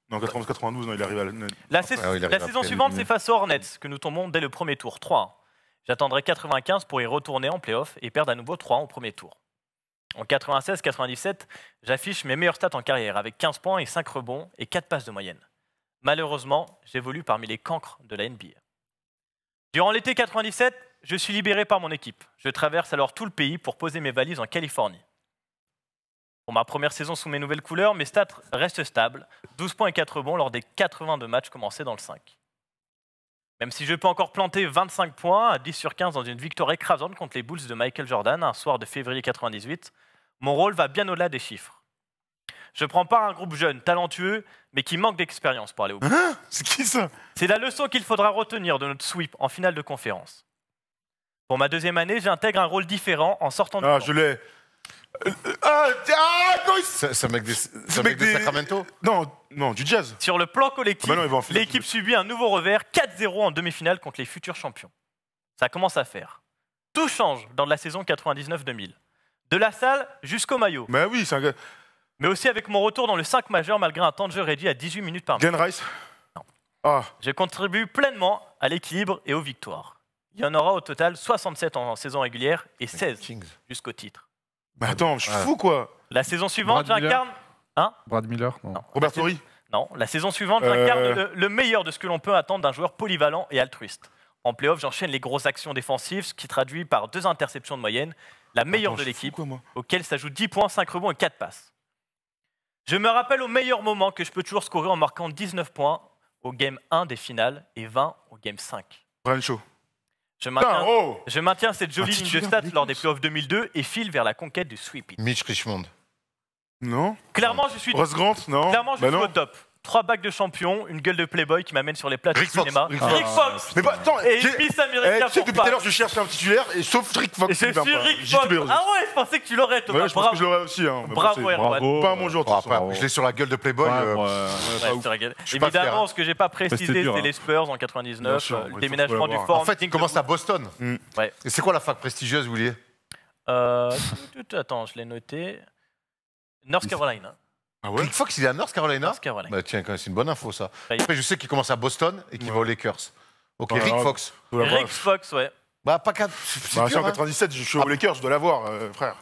non, 92 non, il arrive à... La, saison suivante, c'est face aux Hornets, que nous tombons dès le premier tour, 3 J'attendrai 95 pour y retourner en playoff et perdre à nouveau 3 au premier tour. En 96-97, j'affiche mes meilleurs stats en carrière avec 15 points et 5 rebonds et 4 passes de moyenne. Malheureusement, j'évolue parmi les cancres de la NBA. Durant l'été 97, je suis libéré par mon équipe. Je traverse alors tout le pays pour poser mes valises en Californie. Pour ma première saison sous mes nouvelles couleurs, mes stats restent stables, 12 points et 4 bons lors des 82 matchs commencés dans le 5. Même si je peux encore planter 25 points à 10 sur 15 dans une victoire écrasante contre les Bulls de Michael Jordan un soir de février 98, mon rôle va bien au-delà des chiffres. Je prends à un groupe jeune, talentueux, mais qui manque d'expérience pour aller au bout. Hein c'est qui ça C'est la leçon qu'il faudra retenir de notre sweep en finale de conférence. Pour ma deuxième année, j'intègre un rôle différent en sortant de. Ah, je l'ai. Euh, euh, ah, ah, non, ça, mec des, Sacramento Non, non, du jazz. Sur le plan collectif, ah bah l'équipe subit un nouveau revers 4-0 en demi-finale contre les futurs champions. Ça commence à faire. Tout change dans la saison 99-2000. De la salle jusqu'au maillot. Mais oui, c'est un mais aussi avec mon retour dans le 5 majeur malgré un temps de jeu réduit à 18 minutes par match. Glenn Rice Non. Ah. Je contribue pleinement à l'équilibre et aux victoires. Il y en aura au total 67 en, saison régulière et 16 jusqu'au titre. Bah attends, je suis fou quoi La saison suivante, j'incarne. Hein Brad Miller Non. Robert Non. La saison suivante, j'incarne euh. le, meilleur de ce que l'on peut attendre d'un joueur polyvalent et altruiste. En playoff, j'enchaîne les grosses actions défensives, ce qui traduit par deux interceptions de moyenne, la meilleure de l'équipe, auquel ça auquel s'ajoutent 10 points, 5 rebonds et 4 passes. Je me rappelle au meilleur moment que je peux toujours scorer en marquant 19 points au game 1 des finales et 20 au game 5. Rancho. Ah, je maintiens, cette jolie ligne de stats lors des playoffs 2002 et file vers la conquête du sweep. Mitch Richmond. Non. Clairement, je suis. Bah au top trois bacs de champion, une gueule de playboy qui m'amène sur les plateaux de cinéma. Rick ah. Fox. Ah. Mais bah, attends, et Miss depuis eh, tout à l'heure, je cherche un titulaire, et sauf Rick Fox. Et c'est sur Rick Fox. Ah ouais, je pensais que tu l'aurais, Thomas. Ouais, je pense que je l'aurais aussi. Hein. Bravo, Erwan. Pas un bon jour, ah, Je l'ai sur la gueule de playboy. Hein. Évidemment, ce que j'ai pas précisé, c'est hein. les Spurs en 99, le déménagement du Fort. En fait, il commence à Boston. Hmm. Et c'est quoi la fac prestigieuse, vous euh, Attends, je l'ai noté. North Carolina. Ah ouais il est à North Carolina North Carolina. Bah, tiens, c'est une bonne info ça. Bah, Après, je sais qu'il commence à Boston et qu'il va aux Lakers. Ok, Rick Fox. Rick Fox, ouais. Bah, pas 4. Bah, hein. je suis en 97, je suis aux ah. Lakers, je dois l'avoir, euh, frère.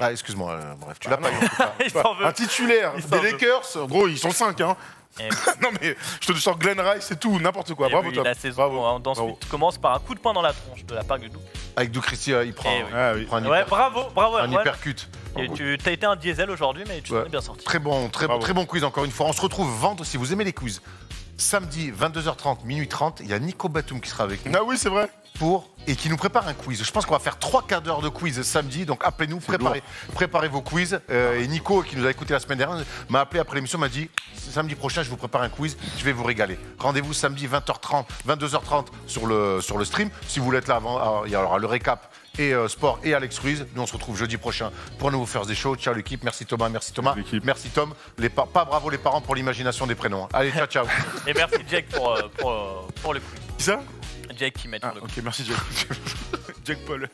Ah, excuse-moi, euh, bref, tu bah, l'as pas [laughs] Un titulaire Il des Lakers, gros, ils sont 5. Hein. Eh [laughs] non, mais je te sors Glenn Rice et tout, n'importe quoi. Eh bravo, toi. top. la saison Bravo. On commence par un coup de poing dans la tronche de la part de Duke. Avec Duke Christie, euh, eh il prend, un, Ouais, bravo, bravo un hypercute. Et tu as été un diesel aujourd'hui, mais tu t'en es bien sorti. Très bon, très, bon, très bon quiz encore une fois. On se retrouve vendredi si vous aimez les quiz. Samedi, 22h30, minuit 30, il y a Nico Batum qui sera avec nous. Ah oui, c'est vrai. Pour et qui nous prépare un quiz. Je pense qu'on va faire trois quarts d'heure de quiz samedi, donc appelez-nous, préparez, préparez, vos quiz. Euh, et Nico, qui nous a écouté la semaine dernière, m'a appelé après l'émission, m'a dit samedi prochain, je vous prépare un quiz, je vais vous régaler. Rendez-vous samedi 20h30, 22h30 sur le, sur le stream. Si vous voulez être là avant, ah, il y aura le récap et euh, Sport et Alex Ruiz. Nous, on se retrouve jeudi prochain pour nous faire des shows. Ciao l'équipe, merci Thomas, merci Thomas, merci Tom. pas bravo les parents pour l'imagination des prénoms. Hein. Allez, ciao, ciao. [laughs] Et merci Jack pour, euh, euh, pour, le coup. Qui ça Jack qui met dit ah, le coup. ok, merci Jack. [laughs] Jack Paul.